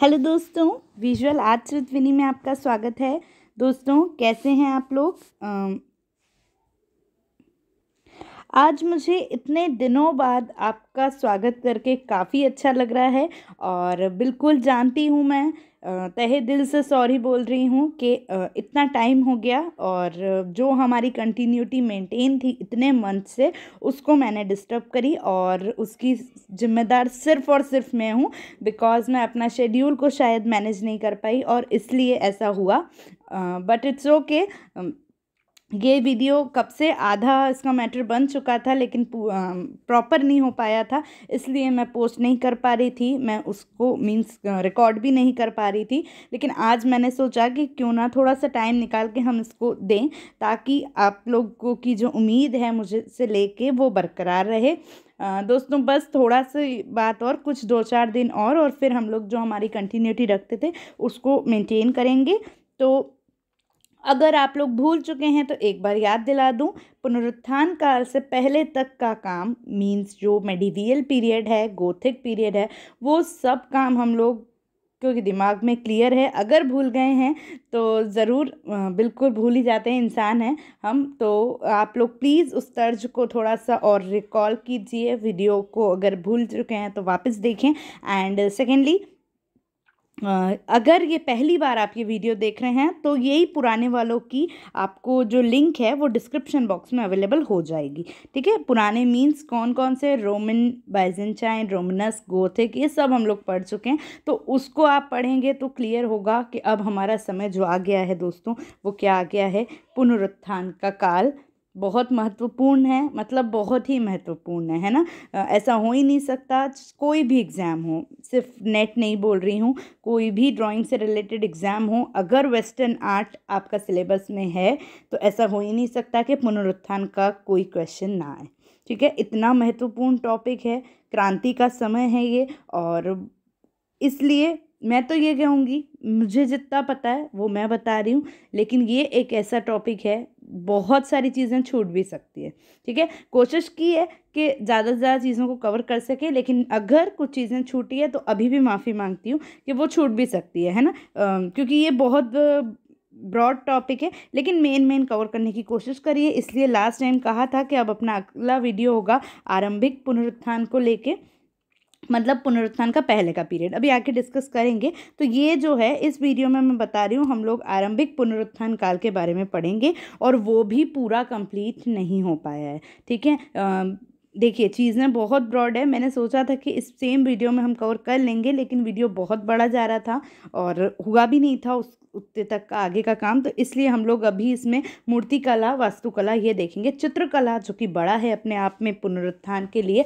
Hello दोस्तों visual arts with विनी में आपका स्वागत है दोस्तों कैसे हैं आप लोग आज मुझे इतने दिनों बाद आपका स्वागत करके काफ़ी अच्छा लग रहा है और बिल्कुल जानती हूँ मैं तहे दिल से सॉरी बोल रही हूँ कि इतना टाइम हो गया और जो हमारी कंटिन्यूटी मेंटेन थी इतने मंथ से उसको मैंने डिस्टर्ब करी और उसकी जिम्मेदार सिर्फ और सिर्फ मैं हूँ बिकॉज़ मैं अपना शेड्यूल को शायद मैनेज नहीं कर पाई और इसलिए ऐसा हुआ बट इट्स ओके ये वीडियो कब से आधा इसका मैटर बन चुका था लेकिन प्रॉपर नहीं हो पाया था इसलिए मैं पोस्ट नहीं कर पा रही थी मैं उसको मींस रिकॉर्ड भी नहीं कर पा रही थी लेकिन आज मैंने सोचा कि क्यों ना थोड़ा सा टाइम निकाल के हम इसको दें ताकि आप लोगों की जो उम्मीद है मुझे से लेके वो बरकरार रहे दोस्तों बस थोड़ा सी बात और कुछ दो चार दिन और और फिर हम लोग जो हमारी कंटिन्यूटी रखते थे उसको मेनटेन करेंगे तो अगर आप लोग भूल चुके हैं तो एक बार याद दिला दूं पुनरुत्थान काल से पहले तक का काम मींस जो मेडिवियल पीरियड है गोथिक पीरियड है वो सब काम हम लोग क्योंकि दिमाग में क्लियर है अगर भूल गए हैं तो ज़रूर बिल्कुल भूल ही जाते हैं इंसान हैं हम तो आप लोग प्लीज़ उस तर्ज को थोड़ा सा और रिकॉल कीजिए वीडियो को अगर भूल चुके हैं तो वापस देखें एंड सेकेंडली अगर ये पहली बार आप ये वीडियो देख रहे हैं तो यही पुराने वालों की आपको जो लिंक है वो डिस्क्रिप्शन बॉक्स में अवेलेबल हो जाएगी ठीक है पुराने मीन्स कौन कौन से रोमन बाइजेंटाइन रोमनस गोथिक ये सब हम लोग पढ़ चुके हैं तो उसको आप पढ़ेंगे तो क्लियर होगा कि अब हमारा समय जो आ गया है दोस्तों वो क्या आ गया है पुनरुत्थान का काल बहुत महत्वपूर्ण है मतलब बहुत ही महत्वपूर्ण है है ना ऐसा हो ही नहीं सकता कोई भी एग्ज़ाम हो सिर्फ नेट नहीं बोल रही हूँ कोई भी ड्राइंग से रिलेटेड एग्ज़ाम हो अगर वेस्टर्न आर्ट आपका सिलेबस में है तो ऐसा हो ही नहीं सकता कि पुनरुत्थान का कोई क्वेश्चन ना आए ठीक है इतना महत्वपूर्ण टॉपिक है क्रांति का समय है ये और इसलिए मैं तो ये कहूँगी मुझे जितना पता है वो मैं बता रही हूँ लेकिन ये एक ऐसा टॉपिक है बहुत सारी चीज़ें छूट भी सकती है ठीक है कोशिश की है कि ज़्यादा से ज़्यादा चीज़ों को कवर कर सके लेकिन अगर कुछ चीज़ें छूटी है तो अभी भी माफ़ी मांगती हूँ कि वो छूट भी सकती है है ना आ, क्योंकि ये बहुत ब्रॉड टॉपिक है लेकिन मेन मेन कवर करने की कोशिश करिए इसलिए लास्ट टाइम कहा था कि अब अपना अगला वीडियो होगा आरंभिक पुनरुत्थान को लेके मतलब पुनरुत्थान का पहले का पीरियड अभी आके डिस्कस करेंगे तो ये जो है इस वीडियो में मैं बता रही हूँ हम लोग आरंभिक पुनरुत्थान काल के बारे में पढ़ेंगे और वो भी पूरा कंप्लीट नहीं हो पाया है ठीक है देखिए चीज़ ना बहुत ब्रॉड है मैंने सोचा था कि इस सेम वीडियो में हम कवर कर लेंगे लेकिन वीडियो बहुत बड़ा जा रहा था और हुआ भी नहीं था उस उतने तक का आगे का काम तो इसलिए हम लोग अभी इसमें मूर्ति कला वास्तुकला ये देखेंगे चित्रकला जो कि बड़ा है अपने आप में पुनरुत्थान के लिए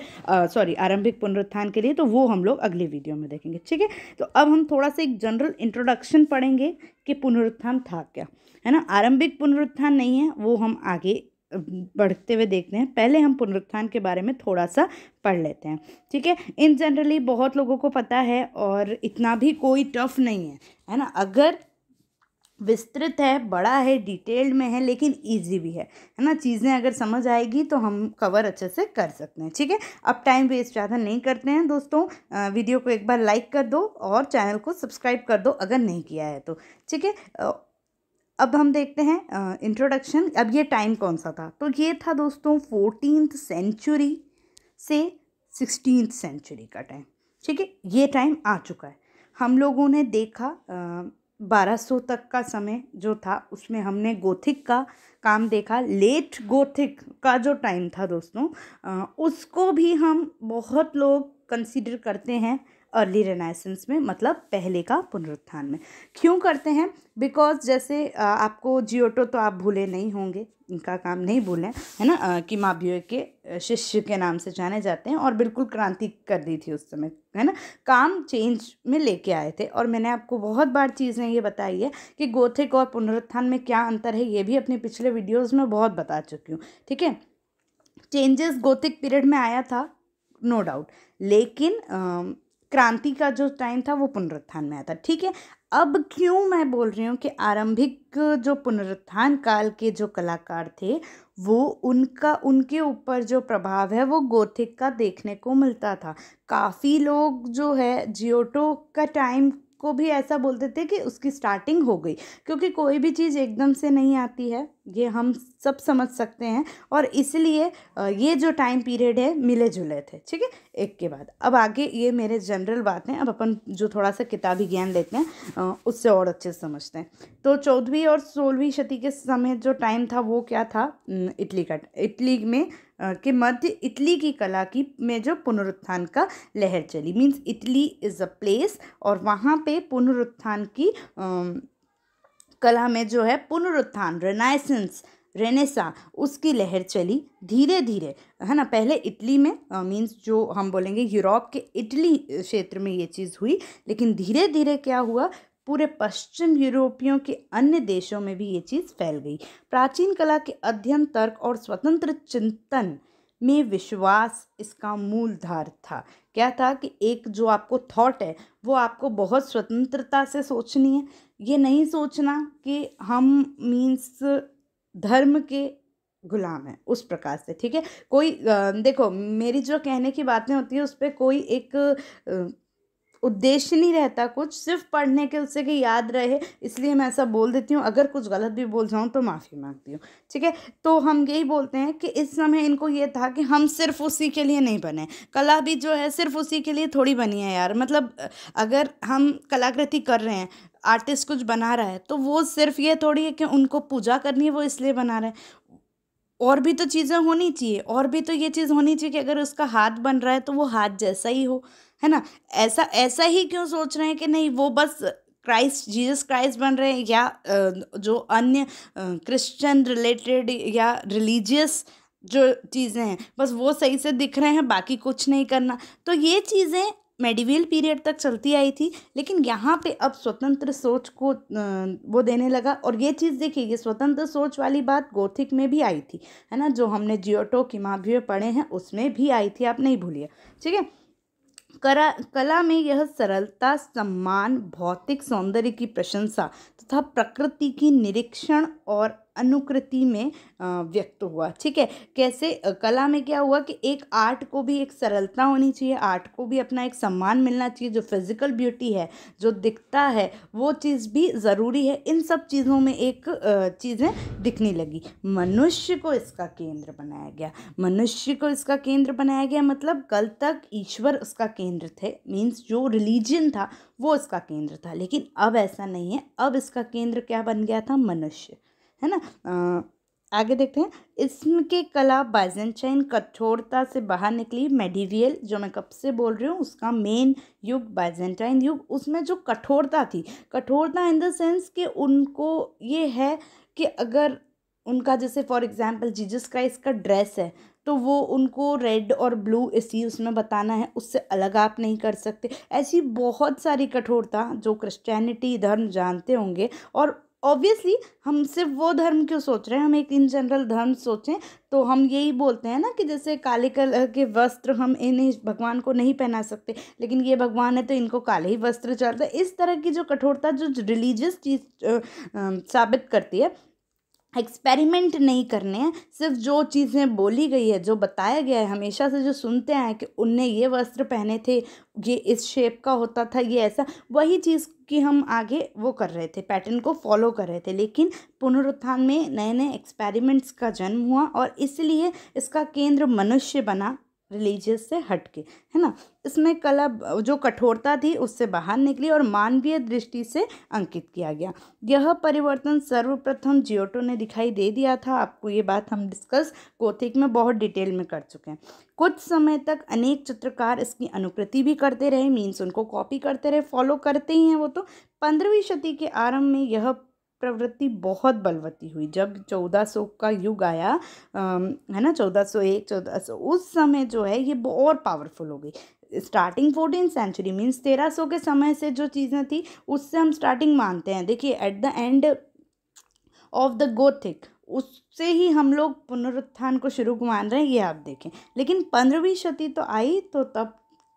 सॉरी आरंभिक पुनरुत्थान के लिए तो वो हम लोग अगले वीडियो में देखेंगे ठीक है तो अब हम थोड़ा सा एक जनरल इंट्रोडक्शन पढ़ेंगे कि पुनरुत्थान था क्या है ना आरंभिक पुनरुत्थान नहीं है वो हम आगे बढ़ते हुए देखते हैं पहले हम पुनरुत्थान के बारे में थोड़ा सा पढ़ लेते हैं ठीक है इन जनरली बहुत लोगों को पता है और इतना भी कोई टफ नहीं है है ना अगर विस्तृत है बड़ा है डिटेल्ड में है लेकिन इजी भी है है ना चीज़ें अगर समझ आएगी तो हम कवर अच्छे से कर सकते हैं ठीक है अब टाइम वेस्ट ज़्यादा नहीं करते हैं दोस्तों वीडियो को एक बार लाइक कर दो और चैनल को सब्सक्राइब कर दो अगर नहीं किया है तो ठीक है अब हम देखते हैं इंट्रोडक्शन अब ये टाइम कौन सा था तो ये था दोस्तों फोर्टीन सेंचुरी से सिक्सटीन सेंचुरी का टाइम ठीक है ये टाइम आ चुका है हम लोगों ने देखा बारह सौ तक का समय जो था उसमें हमने गोथिक का काम देखा लेट गोथिक का जो टाइम था दोस्तों आ, उसको भी हम बहुत लोग कंसिडर करते हैं अर्ली रेनाइसेंस में मतलब पहले का पुनरुत्थान में क्यों करते हैं बिकॉज जैसे आपको जियोटो तो आप भूले नहीं होंगे इनका काम नहीं भूलें है ना कि माभियो के शिष्य के नाम से जाने जाते हैं और बिल्कुल क्रांति कर दी थी उस समय है ना काम चेंज में लेके आए थे और मैंने आपको बहुत बार चीज़ें ये बताई है कि गोथिक और पुनरुत्थान में क्या अंतर है ये भी अपने पिछले वीडियोज़ में बहुत बता चुकी हूँ ठीक है चेंजेस गोथिक पीरियड में आया था नो no डाउट लेकिन आ, क्रांति का जो टाइम था वो पुनरुत्थान में आता ठीक है अब क्यों मैं बोल रही हूँ कि आरंभिक जो पुनरुत्थान काल के जो कलाकार थे वो उनका उनके ऊपर जो प्रभाव है वो गोथिक का देखने को मिलता था काफ़ी लोग जो है जियोटो का टाइम को भी ऐसा बोलते थे कि उसकी स्टार्टिंग हो गई क्योंकि कोई भी चीज़ एकदम से नहीं आती है ये हम सब समझ सकते हैं और इसलिए ये जो टाइम पीरियड है मिले जुले थे ठीक है एक के बाद अब आगे ये मेरे जनरल बातें अब अपन जो थोड़ा सा किताबी ज्ञान लेते हैं उससे और अच्छे समझते हैं तो चौदहवीं और सोलहवीं शती के समय जो टाइम था वो क्या था इटली का इटली में के मध्य इटली की कला की में जो पुनरुत्थान का लहर चली means Italy is a place और वहाँ पर पुनरुत्थान की आ, कला में जो है पुनरुत्थान रेनाइसेंस रेनेसा उसकी लहर चली धीरे धीरे है ना पहले इटली में मींस जो हम बोलेंगे यूरोप के इटली क्षेत्र में ये चीज़ हुई लेकिन धीरे धीरे क्या हुआ पूरे पश्चिम यूरोपियों के अन्य देशों में भी ये चीज़ फैल गई प्राचीन कला के अध्ययन तर्क और स्वतंत्र चिंतन में विश्वास इसका मूलधार था क्या था कि एक जो आपको थॉट है वो आपको बहुत स्वतंत्रता से सोचनी है ये नहीं सोचना कि हम मीन्स धर्म के गुलाम है उस प्रकार से ठीक है कोई देखो मेरी जो कहने की बातें होती है उस पर कोई एक आ, उद्देश्य नहीं रहता कुछ सिर्फ पढ़ने के उससे कि याद रहे इसलिए मैं ऐसा बोल देती हूँ अगर कुछ गलत भी बोल जाऊँ तो माफ़ी मांगती हूँ ठीक है तो हम यही बोलते हैं कि इस समय इनको ये था कि हम सिर्फ उसी के लिए नहीं बने कला भी जो है सिर्फ उसी के लिए थोड़ी बनी है यार मतलब अगर हम कलाकृति कर रहे हैं आर्टिस्ट कुछ बना रहा है तो वो सिर्फ ये थोड़ी है कि उनको पूजा करनी है वो इसलिए बना रहे हैं और भी तो चीज़ें होनी चाहिए और भी तो ये चीज़ होनी चाहिए कि अगर उसका हाथ बन रहा है तो वो हाथ जैसा ही हो है ना ऐसा ऐसा ही क्यों सोच रहे हैं कि नहीं वो बस क्राइस्ट जीसस क्राइस्ट बन रहे हैं या जो अन्य क्रिश्चियन रिलेटेड या रिलीजियस जो चीज़ें हैं बस वो सही से दिख रहे हैं बाकी कुछ नहीं करना तो ये चीज़ें मेडिवल पीरियड तक चलती आई थी लेकिन यहाँ पे अब स्वतंत्र सोच को वो देने लगा और ये चीज़ देखिए ये स्वतंत्र सोच वाली बात गोथिक में भी आई थी है ना जो हमने जियोटो किमाभियो पढ़े हैं उसमें भी आई थी आप नहीं भूलिए ठीक है कला कला में यह सरलता सम्मान भौतिक सौंदर्य की प्रशंसा तथा प्रकृति की निरीक्षण और अनुकृति में व्यक्त हुआ ठीक है कैसे कला में क्या हुआ कि एक आर्ट को भी एक सरलता होनी चाहिए आर्ट को भी अपना एक सम्मान मिलना चाहिए जो फिज़िकल ब्यूटी है जो दिखता है वो चीज़ भी ज़रूरी है इन सब चीज़ों में एक चीज़ें दिखने लगी मनुष्य को इसका केंद्र बनाया गया मनुष्य को इसका केंद्र बनाया गया मतलब कल तक ईश्वर उसका केंद्र थे मीन्स जो रिलीजन था वो इसका केंद्र था लेकिन अब ऐसा नहीं है अब इसका केंद्र क्या बन गया था मनुष्य है ना आगे देखते हैं इसके कला बाइजेंटाइन कठोरता से बाहर निकली मेडिवियल जो मैं कब से बोल रही हूँ उसका मेन युग बाइजेंटाइन युग उसमें जो कठोरता थी कठोरता इन द सेंस कि उनको ये है कि अगर उनका जैसे फॉर एग्जांपल जीजस क्राइस्ट का ड्रेस है तो वो उनको रेड और ब्लू इसी उसमें बताना है उससे अलग आप नहीं कर सकते ऐसी बहुत सारी कठोरता जो क्रिश्चियनिटी धर्म जानते होंगे और ऑब्वियसली हम सिर्फ वो धर्म क्यों सोच रहे हैं हम एक इन जनरल धर्म सोचें तो हम यही बोलते हैं ना कि जैसे काले कलर के वस्त्र हम इन्हें भगवान को नहीं पहना सकते लेकिन ये भगवान है तो इनको काले ही वस्त्र चलते इस तरह की जो कठोरता जो रिलीजियस चीज़ साबित करती है एक्सपेरिमेंट नहीं करने हैं सिर्फ जो चीज़ें बोली गई है जो बताया गया है हमेशा से जो सुनते हैं कि उनने ये वस्त्र पहने थे ये इस शेप का होता था ये ऐसा वही चीज़ की हम आगे वो कर रहे थे पैटर्न को फॉलो कर रहे थे लेकिन पुनरुत्थान में नए नए एक्सपेरिमेंट्स का जन्म हुआ और इसलिए इसका केंद्र मनुष्य बना रिलीजियस से हट के है ना इसमें कला जो कठोरता थी उससे बाहर निकली और मानवीय दृष्टि से अंकित किया गया यह परिवर्तन सर्वप्रथम जियोटो ने दिखाई दे दिया था आपको ये बात हम डिस्कस कोथिक में बहुत डिटेल में कर चुके हैं कुछ समय तक अनेक चित्रकार इसकी अनुकृति भी करते रहे मीन्स उनको कॉपी करते रहे फॉलो करते ही हैं वो तो पंद्रहवीं सदी के आरंभ में यह प्रवृत्ति बहुत बलवती हुई जब चौदह सौ का युग आया है ना चौदह सौ एक चौदह सौ उस समय जो है ये बहुत पावरफुल हो गई स्टार्टिंग फोर्टीन सेंचुरी मीन्स तेरह सौ के समय से जो चीज़ें थी उससे हम स्टार्टिंग मानते हैं देखिए at the end of the Gothic उससे ही हम लोग पुनरुत्थान को शुरू मान रहे हैं ये आप देखें लेकिन पंद्रहवीं शती तो आई तो तब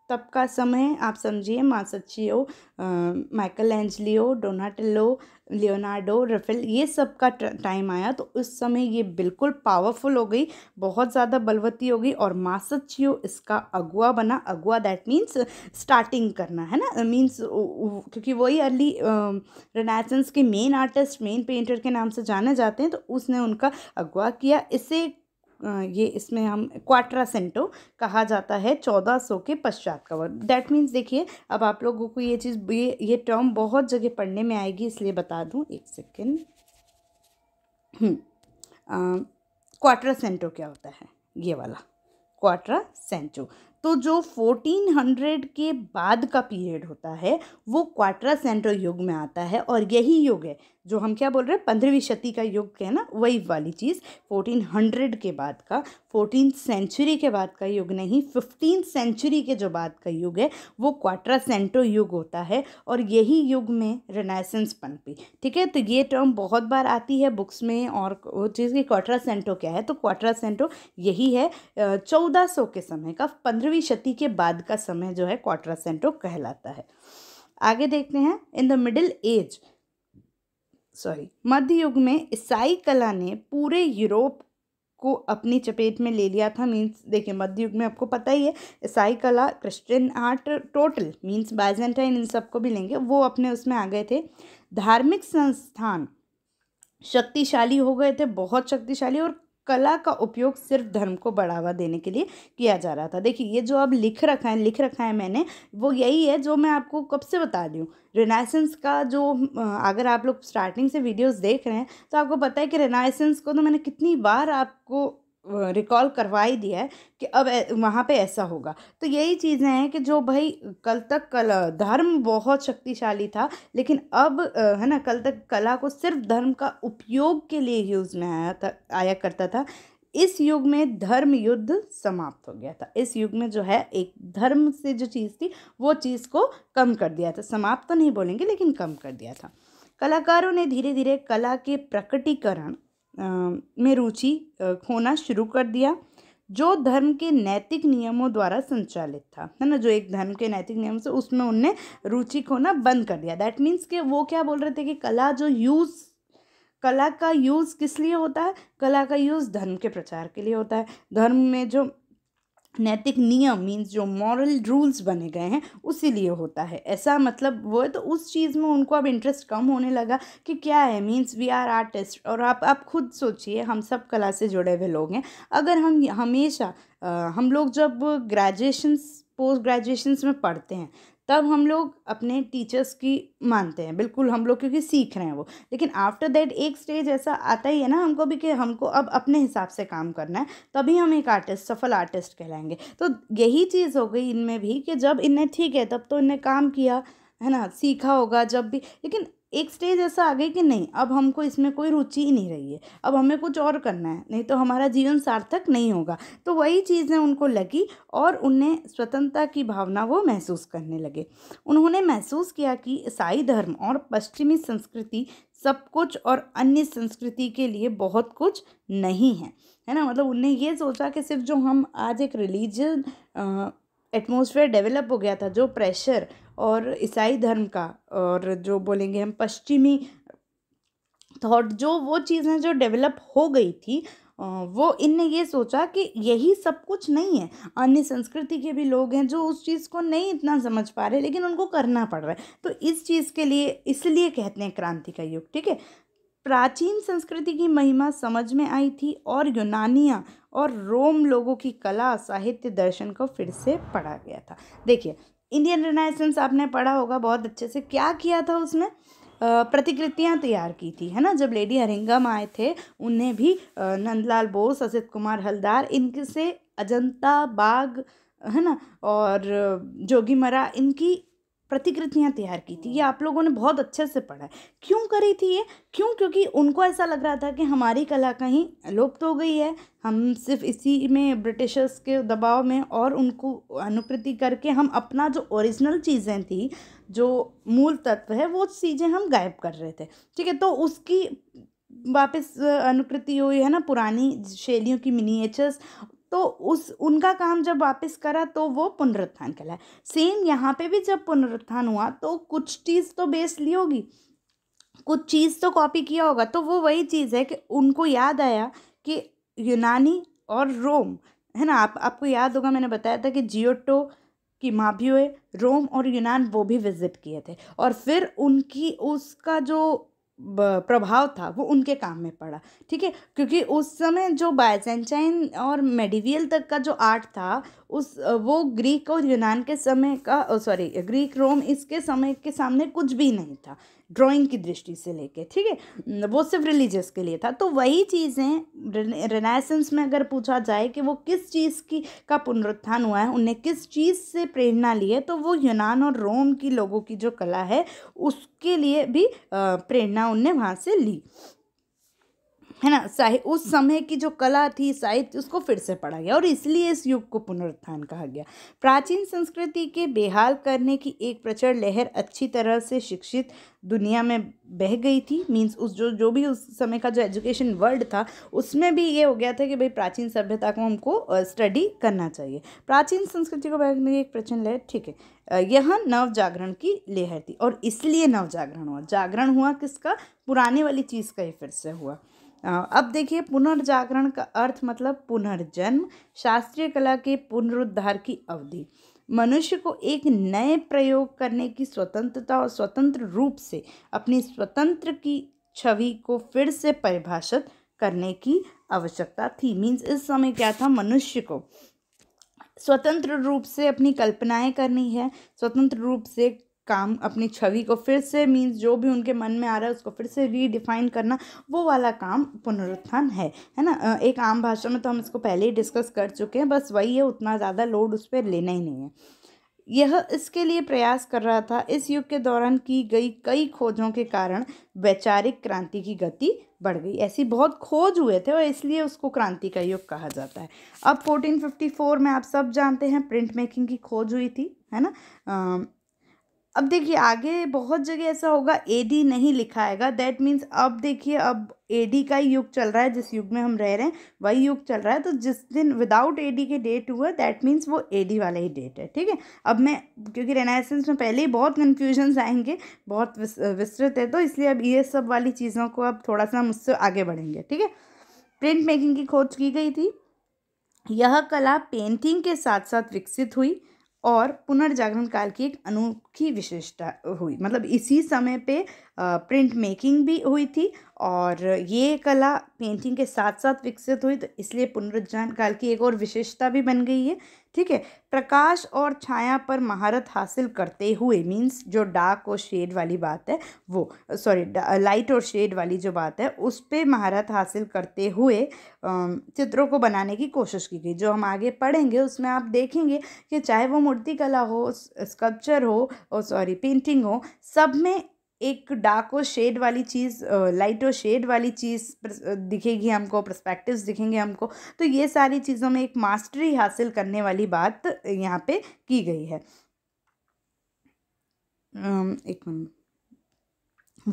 तब का समय आप समझिए Masaccio Michelangelo Donatello Leonardo Raphael ये सब का टाइम आया तो उस समय ये बिल्कुल पावरफुल हो गई बहुत ज़्यादा बलवती हो गई और मासचियो इसका अगुआ बना अगुआ दैट मीन्स स्टार्टिंग करना है ना मीन्स क्योंकि वही अर्ली रेनाइसेंस के मेन आर्टिस्ट मेन पेंटर के नाम से जाने जाते हैं तो उसने उनका अगुआ किया इसे ये इसमें हम क्वाट्रा सेंटो कहा जाता है चौदह सौ के पश्चात का वर्ग दैट मीन्स देखिए अब आप लोगों को ये चीज़ ये ये टर्म बहुत जगह पढ़ने में आएगी इसलिए बता दूँ एक सेकेंड हम्म। क्वाट्रा सेंटो क्या होता है ये वाला क्वाट्रा सेंचो तो जो फोर्टीन हंड्रेड के बाद का पीरियड होता है वो क्वाट्रा सेंट्रो युग में आता है और यही युग है जो हम क्या बोल रहे हैं पंद्रहवीं शती का युग है ना वही वाली चीज़ फोर्टीन हंड्रेड के बाद का फोर्टीन सेंचुरी के बाद का युग नहीं फिफ्टीन सेंचुरी के जो बाद का युग है वो क्वाट्रा सेंटो युग होता है और यही युग में रेनाइसेंस पनपी ठीक है तो ये टर्म बहुत बार आती है बुक्स में और वो चीज़ की क्वाट्रा सेंटो क्या है तो क्वाट्रा सेंटो यही है चौदह सौ के समय का पंद्रहवीं शती के बाद का समय जो है क्वाट्रा सेंटो कहलाता है आगे देखते हैं in the middle age sorry मध्य युग में ईसाई कला ने पूरे यूरोप को अपनी चपेट में ले लिया था मीन्स देखिए मध्य युग में आपको पता ही है ईसाई कला Christian art total means Byzantine इन सबको भी लेंगे वो अपने उसमें आ गए थे धार्मिक संस्थान शक्तिशाली हो गए थे बहुत शक्तिशाली और कला का उपयोग सिर्फ धर्म को बढ़ावा देने के लिए किया जा रहा था देखिए ये जो अब लिख रखा है लिख रखा है मैंने वो यही है जो मैं आपको कब से बता रही हूँ रिनाइसेंस का जो अगर आप लोग स्टार्टिंग से वीडियोस देख रहे हैं तो आपको पता है कि रिनाइसेंस को तो मैंने कितनी बार आपको रिकॉल करवा ही दिया है कि अब वहाँ पे ऐसा होगा तो यही चीज़ें हैं कि जो भाई कल तक कला धर्म बहुत शक्तिशाली था लेकिन अब है ना कल तक कला को सिर्फ धर्म का उपयोग के लिए यूज़ में आया था आया करता था इस युग में धर्म युद्ध समाप्त हो गया था इस युग में जो है एक धर्म से जो चीज़ थी वो चीज़ को कम कर दिया था समाप्त तो नहीं बोलेंगे लेकिन कम कर दिया था कलाकारों ने धीरे धीरे कला के प्रकटीकरण में रुचि खोना शुरू कर दिया जो धर्म के नैतिक नियमों द्वारा संचालित था है ना जो एक धर्म के नैतिक नियम से उसमें उनने रुचि खोना बंद कर दिया दैट मीन्स के वो क्या बोल रहे थे कि कला जो यूज़ कला का यूज़ किस लिए होता है कला का यूज़ धर्म के प्रचार के लिए होता है धर्म में जो नैतिक नियम मीन्स जो मॉरल रूल्स बने गए हैं उसी लिए होता है ऐसा मतलब वो तो उस चीज़ में उनको अब इंटरेस्ट कम होने लगा कि क्या है मीन्स वी आर आर्टिस्ट और आप आप खुद सोचिए हम सब कला से जुड़े हुए लोग हैं अगर हम हमेशा आ, हम लोग जब ग्रेजुएशंस पोस्ट ग्रेजुएशन में पढ़ते हैं तब हम लोग अपने टीचर्स की मानते हैं बिल्कुल हम लोग क्योंकि सीख रहे हैं वो लेकिन आफ्टर दैट एक स्टेज ऐसा आता ही है ना हमको भी कि हमको अब अपने हिसाब से काम करना है तभी हम एक आर्टिस्ट सफल आर्टिस्ट कहलाएंगे तो यही चीज़ हो गई इनमें भी कि जब इनने ठीक है तब तो इनने काम किया है ना सीखा होगा जब भी लेकिन एक स्टेज ऐसा आ गई कि नहीं अब हमको इसमें कोई रुचि ही नहीं रही है अब हमें कुछ और करना है नहीं तो हमारा जीवन सार्थक नहीं होगा तो वही चीज़ें उनको लगी और उन्हें स्वतंत्रता की भावना वो महसूस करने लगे उन्होंने महसूस किया कि ईसाई धर्म और पश्चिमी संस्कृति सब कुछ और अन्य संस्कृति के लिए बहुत कुछ नहीं है है ना मतलब उन्हें ये सोचा कि सिर्फ जो हम आज एक रिलीजन एटमोसफेयर डेवलप हो गया था जो प्रेशर और ईसाई धर्म का और जो बोलेंगे हम पश्चिमी थॉट जो वो चीज़ें जो डेवलप हो गई थी वो इनने ये सोचा कि यही सब कुछ नहीं है अन्य संस्कृति के भी लोग हैं जो उस चीज़ को नहीं इतना समझ पा रहे लेकिन उनको करना पड़ रहा है तो इस चीज़ के लिए इसलिए कहते हैं क्रांति का युग ठीक है प्राचीन संस्कृति की महिमा समझ में आई थी और यूनानिया और रोम लोगों की कला साहित्य दर्शन को फिर से पढ़ा गया था देखिए इंडियन रिनाइसेंस आपने पढ़ा होगा बहुत अच्छे से क्या किया था उसने प्रतिकृतियां तैयार की थी है ना जब लेडी हरिंगम आए थे उन्हें भी नंदलाल बोस असित कुमार हलदार इनके से अजंता बाग है ना और जोगीमरा इनकी प्रतिकृतियाँ तैयार की थी ये आप लोगों ने बहुत अच्छे से पढ़ा है क्यों करी थी ये क्यों क्योंकि उनको ऐसा लग रहा था कि हमारी कला कहीं लुप्त हो गई है हम सिर्फ इसी में ब्रिटिशर्स के दबाव में और उनको अनुकृति करके हम अपना जो ओरिजिनल चीज़ें थी जो मूल तत्व है वो चीज़ें हम गायब कर रहे थे ठीक है तो उसकी वापस अनुकृति हुई है ना पुरानी शैलियों की मिनिएचर्स तो उस उनका काम जब वापस करा तो वो पुनरुत्थान कहलाए सेम यहाँ पे भी जब पुनरुत्थान हुआ तो कुछ चीज़ तो बेस ली होगी कुछ चीज़ तो कॉपी किया होगा तो वो वही चीज़ है कि उनको याद आया कि यूनानी और रोम है ना आप आपको याद होगा मैंने बताया था कि जियोटो की माभियोए रोम और यूनान वो भी विज़िट किए थे और फिर उनकी उसका जो प्रभाव था वो उनके काम में पड़ा ठीक है क्योंकि उस समय जो बायसेंचाइन और मेडिवियल तक का जो आर्ट था उस वो ग्रीक और यूनान के समय का सॉरी ग्रीक रोम इसके समय के सामने कुछ भी नहीं था ड्राइंग की दृष्टि से लेके ठीक है वो सिर्फ रिलीजियस के लिए था तो वही चीज़ें रेनाइसेंस में अगर पूछा जाए कि वो किस चीज़ की का पुनरुत्थान हुआ है उन्हें किस चीज़ से प्रेरणा ली है तो वो यूनान और रोम की लोगों की जो कला है उसके लिए भी प्रेरणा उनने वहाँ से ली है ना साहित्य उस समय की जो कला थी साहित्य उसको फिर से पढ़ा गया और इसलिए इस युग को पुनरुत्थान कहा गया प्राचीन संस्कृति के बेहाल करने की एक प्रचर लहर अच्छी तरह से शिक्षित दुनिया में बह गई थी मीन्स उस जो जो भी उस समय का जो एजुकेशन वर्ल्ड था उसमें भी ये हो गया था कि भाई प्राचीन सभ्यता को हमको स्टडी करना चाहिए प्राचीन संस्कृति को बहने की एक प्रचर लहर ठीक है यह नव जागरण की लहर थी और इसलिए नव जागरण हुआ जागरण हुआ किसका पुराने वाली चीज़ का ही फिर से हुआ अब देखिए पुनर्जागरण का अर्थ मतलब पुनर्जन्म शास्त्रीय कला के पुनरुद्धार की अवधि मनुष्य को एक नए प्रयोग करने की स्वतंत्रता और स्वतंत्र रूप से अपनी स्वतंत्र की छवि को फिर से परिभाषित करने की आवश्यकता थी मीन्स इस समय क्या था मनुष्य को स्वतंत्र रूप से अपनी कल्पनाएं करनी है स्वतंत्र रूप से काम अपनी छवि को फिर से मीन्स जो भी उनके मन में आ रहा है उसको फिर से रीडिफाइन करना वो वाला काम पुनरुत्थान है है ना एक आम भाषा में तो हम इसको पहले ही डिस्कस कर चुके हैं बस वही है उतना ज़्यादा लोड उस पर लेना ही नहीं है यह इसके लिए प्रयास कर रहा था इस युग के दौरान की गई कई खोजों के कारण वैचारिक क्रांति की गति बढ़ गई ऐसी बहुत खोज हुए थे और इसलिए उसको क्रांति का युग कहा जाता है अब 1454 में आप सब जानते हैं प्रिंट मेकिंग की खोज हुई थी है ना आ, अब देखिए आगे बहुत जगह ऐसा होगा ए डी नहीं लिखा आएगा दैट मीन्स अब देखिए अब ए डी का युग चल रहा है जिस युग में हम रह रहे हैं वही युग चल रहा है तो जिस दिन विदाउट ए डी के डेट हुआ दैट मीन्स वो ए डी वाला ही डेट है ठीक है अब मैं क्योंकि रेनाइसेंस में पहले ही बहुत कन्फ्यूजन्स आएंगे बहुत विस्तृत है तो इसलिए अब ये सब वाली चीज़ों को अब थोड़ा सा हम उससे आगे बढ़ेंगे ठीक है प्रिंट मेकिंग की खोज की गई थी यह कला पेंटिंग के साथ साथ विकसित हुई और पुनर्जागरण काल की एक अनोखी विशेषता हुई मतलब इसी समय पे प्रिंट मेकिंग भी हुई थी और ये कला पेंटिंग के साथ साथ विकसित हुई तो इसलिए पुनर्जागरण काल की एक और विशेषता भी बन गई है ठीक है प्रकाश और छाया पर महारत हासिल करते हुए मीन्स जो डार्क और शेड वाली बात है वो सॉरी लाइट और शेड वाली जो बात है उस पर महारत हासिल करते हुए चित्रों को बनाने की कोशिश की गई जो हम आगे पढ़ेंगे उसमें आप देखेंगे कि चाहे वो मूर्तिकला हो स्कल्पचर हो और सॉरी पेंटिंग हो सब में एक डार्क और शेड वाली चीज़ लाइट और शेड वाली चीज़ दिखेगी हमको प्रस्पेक्टिव दिखेंगे हमको तो ये सारी चीज़ों में एक मास्टरी हासिल करने वाली बात यहाँ पे की गई है एक मिनट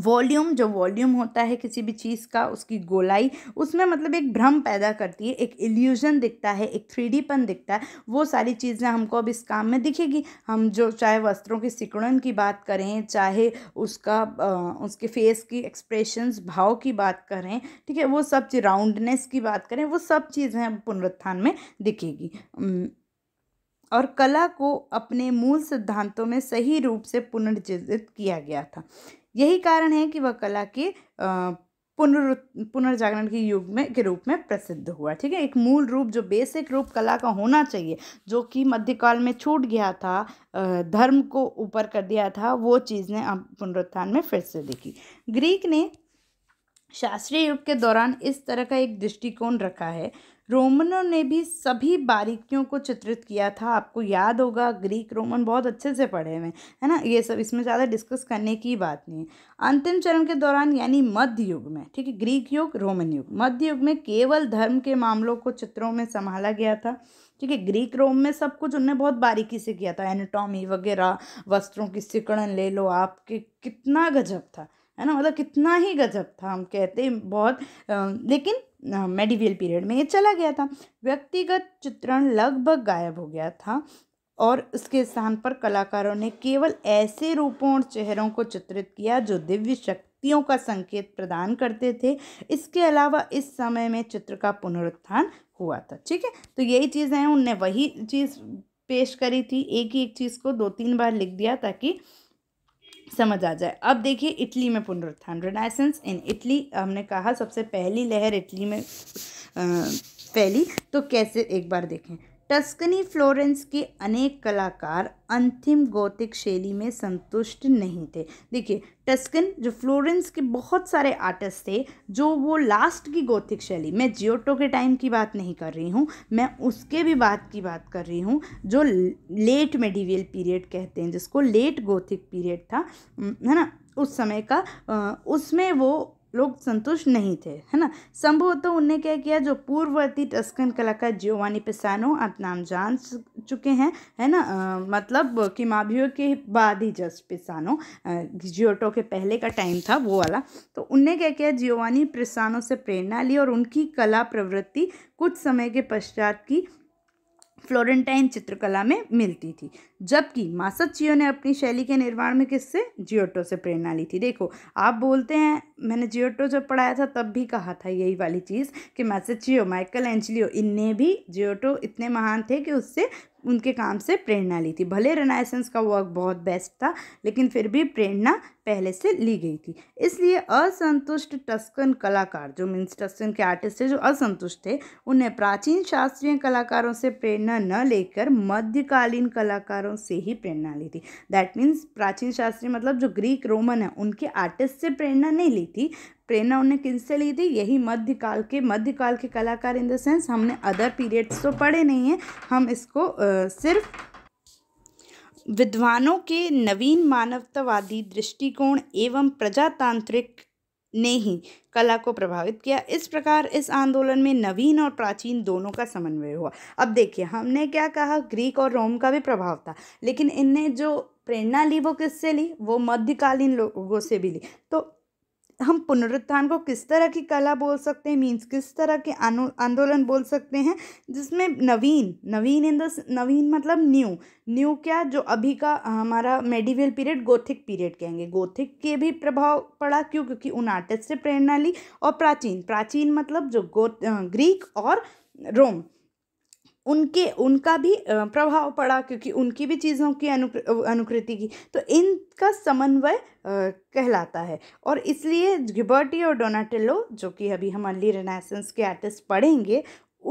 वॉल्यूम जो वॉल्यूम होता है किसी भी चीज़ का उसकी गोलाई उसमें मतलब एक भ्रम पैदा करती है एक इल्यूजन दिखता है एक थ्रीडीपन दिखता है वो सारी चीज़ें हमको अब इस काम में दिखेगी हम जो चाहे वस्त्रों के सिकुड़न की बात करें चाहे उसका आ, उसके फेस की एक्सप्रेशंस भाव की बात करें ठीक है वो सब चीज़ राउंडनेस की बात करें वो सब चीज़ें अब पुनरुत्थान में दिखेगी और कला को अपने मूल सिद्धांतों में सही रूप से पुनर्जीवित किया गया था यही कारण है कि वह कला के पुनरु पुनर्जागरण के युग में के रूप में प्रसिद्ध हुआ ठीक है एक मूल रूप जो बेसिक रूप कला का होना चाहिए जो कि मध्यकाल में छूट गया था धर्म को ऊपर कर दिया था वो चीज़ ने अब पुनरुत्थान में फिर से देखी ग्रीक ने शास्त्रीय युग के दौरान इस तरह का एक दृष्टिकोण रखा है रोमनों ने भी सभी बारीकियों को चित्रित किया था आपको याद होगा ग्रीक रोमन बहुत अच्छे से पढ़े हुए है ना ये सब इसमें ज़्यादा डिस्कस करने की बात नहीं है अंतिम चरण के दौरान यानी मध्य युग में ठीक है ग्रीक युग रोमन युग मध्य युग में केवल धर्म के मामलों को चित्रों में संभाला गया था ठीक है ग्रीक रोम में सब कुछ उनने बहुत बारीकी से किया था एनाटॉमी वगैरह वस्त्रों की सिकड़न ले लो आपके कितना गजब था है ना मतलब कितना ही गजब था हम कहते हैं बहुत आ, लेकिन मेडिवियल पीरियड में ये चला गया था व्यक्तिगत चित्रण लगभग गायब हो गया था और उसके स्थान पर कलाकारों ने केवल ऐसे रूपों और चेहरों को चित्रित किया जो दिव्य शक्तियों का संकेत प्रदान करते थे इसके अलावा इस समय में चित्र का पुनरुत्थान हुआ था ठीक है तो यही चीज़ें हैं उनने वही चीज़ पेश करी थी एक ही एक चीज़ को दो तीन बार लिख दिया ताकि समझ आ जाए अब देखिए इटली में पुनरुत्थान रिनाइसेंस इन इटली हमने कहा सबसे पहली लहर इटली में फैली तो कैसे एक बार देखें टस्कनी फ्लोरेंस के अनेक कलाकार अंतिम गौतिक शैली में संतुष्ट नहीं थे देखिए टस्कन जो फ्लोरेंस के बहुत सारे आर्टिस्ट थे जो वो लास्ट की गौतिक शैली मैं जियोटो के टाइम की बात नहीं कर रही हूँ मैं उसके भी बात की बात कर रही हूँ जो लेट मेडिवियल पीरियड कहते हैं जिसको लेट गौथिक पीरियड था है ना उस समय का उसमें वो लोग संतुष्ट नहीं थे है ना संभवतः तो उनने क्या किया जो पूर्ववर्ती टस्कन कलाकार जियोवानी पेसानो आप नाम जान चुके हैं है ना आ, मतलब माभियों के बाद ही जस्ट पेसानो जियोटो के पहले का टाइम था वो वाला तो उनने क्या किया जियोवानी पेसानो से प्रेरणा ली और उनकी कला प्रवृत्ति कुछ समय के पश्चात की फ्लोरेंटाइन चित्रकला में मिलती थी जबकि मासचियो ने अपनी शैली के निर्माण में किससे जियोटो से प्रेरणा ली थी देखो आप बोलते हैं मैंने जियोटो जब पढ़ाया था तब भी कहा था यही वाली चीज़ कि मासचियो माइकल एंजलियो इनने भी जियोटो इतने महान थे कि उससे उनके काम से प्रेरणा ली थी भले रेनाइसेंस का वर्क बहुत बेस्ट था लेकिन फिर भी प्रेरणा पहले से ली गई थी इसलिए असंतुष्ट टस्कन कलाकार जो मीन्स टस्कन के आर्टिस्ट थे जो असंतुष्ट थे उन्हें प्राचीन शास्त्रीय कलाकारों से प्रेरणा न लेकर मध्यकालीन कलाकारों से ही प्रेरणा ली थी दैट मीन्स प्राचीन शास्त्रीय मतलब जो ग्रीक रोमन है उनके आर्टिस्ट से प्रेरणा नहीं ली थी प्रेरणा उन्हें किनसे ली थी यही मध्यकाल के मध्यकाल के कलाकार इन द सेंस हमने अदर पीरियड्स तो पढ़े नहीं हैं हम इसको आ, सिर्फ विद्वानों के नवीन मानवतावादी दृष्टिकोण एवं प्रजातांत्रिक ने ही कला को प्रभावित किया इस प्रकार इस आंदोलन में नवीन और प्राचीन दोनों का समन्वय हुआ अब देखिए हमने क्या कहा ग्रीक और रोम का भी प्रभाव था लेकिन इनने जो प्रेरणा ली वो किससे ली वो मध्यकालीन लोगों से भी ली तो हम पुनरुत्थान को किस तरह की कला बोल सकते हैं मीन्स किस तरह के आंदोलन बोल सकते हैं जिसमें नवीन नवीन इन द नवीन मतलब न्यू न्यू क्या जो अभी का हमारा मेडिवल पीरियड गोथिक पीरियड कहेंगे गोथिक के भी प्रभाव पड़ा क्यों क्योंकि उन आर्टिस्ट से प्रेरणा ली और प्राचीन प्राचीन मतलब जो गो ग्रीक और रोम उनके उनका भी प्रभाव पड़ा क्योंकि उनकी भी चीज़ों की अनु अनुकृति की तो इनका समन्वय कहलाता है और इसलिए गिबर्टी और डोनाटेलो जो कि अभी हम अली रेनासेंस के आर्टिस्ट पढ़ेंगे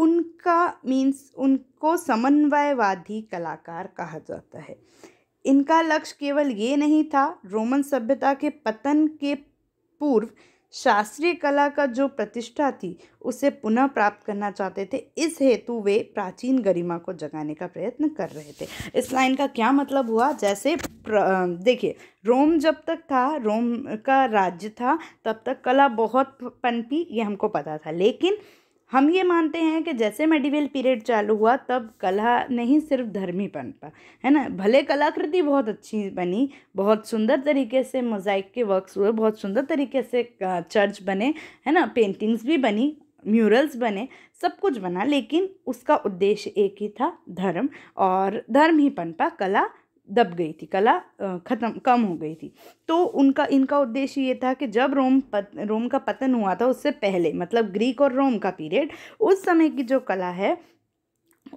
उनका मीन्स उनको समन्वयवादी कलाकार कहा जाता है इनका लक्ष्य केवल ये नहीं था रोमन सभ्यता के पतन के पूर्व शास्त्रीय कला का जो प्रतिष्ठा थी उसे पुनः प्राप्त करना चाहते थे इस हेतु वे प्राचीन गरिमा को जगाने का प्रयत्न कर रहे थे इस लाइन का क्या मतलब हुआ जैसे देखिए रोम जब तक था रोम का राज्य था तब तक कला बहुत पनपी ये हमको पता था लेकिन हम ये मानते हैं कि जैसे मेडिवल पीरियड चालू हुआ तब कला नहीं सिर्फ धर्म ही बन पा है ना भले कलाकृति बहुत अच्छी बनी बहुत सुंदर तरीके से मोजाइक के वर्क्स हुए बहुत सुंदर तरीके से चर्च बने है ना पेंटिंग्स भी बनी म्यूरल्स बने सब कुछ बना लेकिन उसका उद्देश्य एक ही था धर्म और धर्म ही पनपा कला दब गई थी कला ख़त्म कम हो गई थी तो उनका इनका उद्देश्य ये था कि जब रोम पत, रोम का पतन हुआ था उससे पहले मतलब ग्रीक और रोम का पीरियड उस समय की जो कला है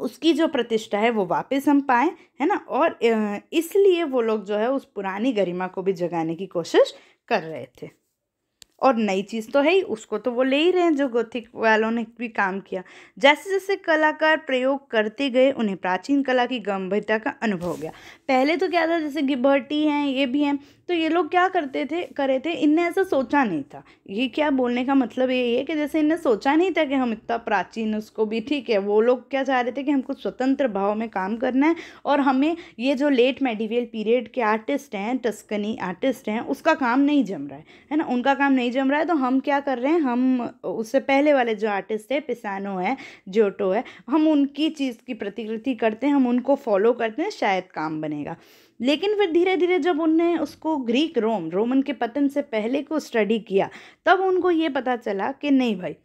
उसकी जो प्रतिष्ठा है वो वापस हम पाएँ है ना और इसलिए वो लोग जो है उस पुरानी गरिमा को भी जगाने की कोशिश कर रहे थे और नई चीज़ तो है ही उसको तो वो ले ही रहे हैं जो गोथिक वालों ने भी काम किया जैसे जैसे कलाकार प्रयोग करते गए उन्हें प्राचीन कला की गंभीरता का अनुभव हो गया पहले तो क्या था जैसे गिबर्टी हैं ये भी हैं तो ये लोग क्या करते थे करे थे इनने ऐसा सोचा नहीं था ये क्या बोलने का मतलब यही है कि जैसे इनने सोचा नहीं था कि हम इतना प्राचीन उसको भी ठीक है वो लोग क्या चाह रहे थे कि हमको स्वतंत्र भाव में काम करना है और हमें ये जो लेट मेडिवियल पीरियड के आर्टिस्ट हैं टस्कनी आर्टिस्ट हैं उसका काम नहीं जम रहा है है ना उनका काम नहीं नहीं जम रहा है तो हम क्या कर रहे हैं हम उससे पहले वाले जो आर्टिस्ट है पिसानो है जोटो है हम उनकी चीज़ की प्रतिकृति करते हैं हम उनको फॉलो करते हैं शायद काम बनेगा लेकिन फिर धीरे धीरे जब उनने उसको ग्रीक रोम रोमन के पतन से पहले को स्टडी किया तब उनको ये पता चला कि नहीं भाई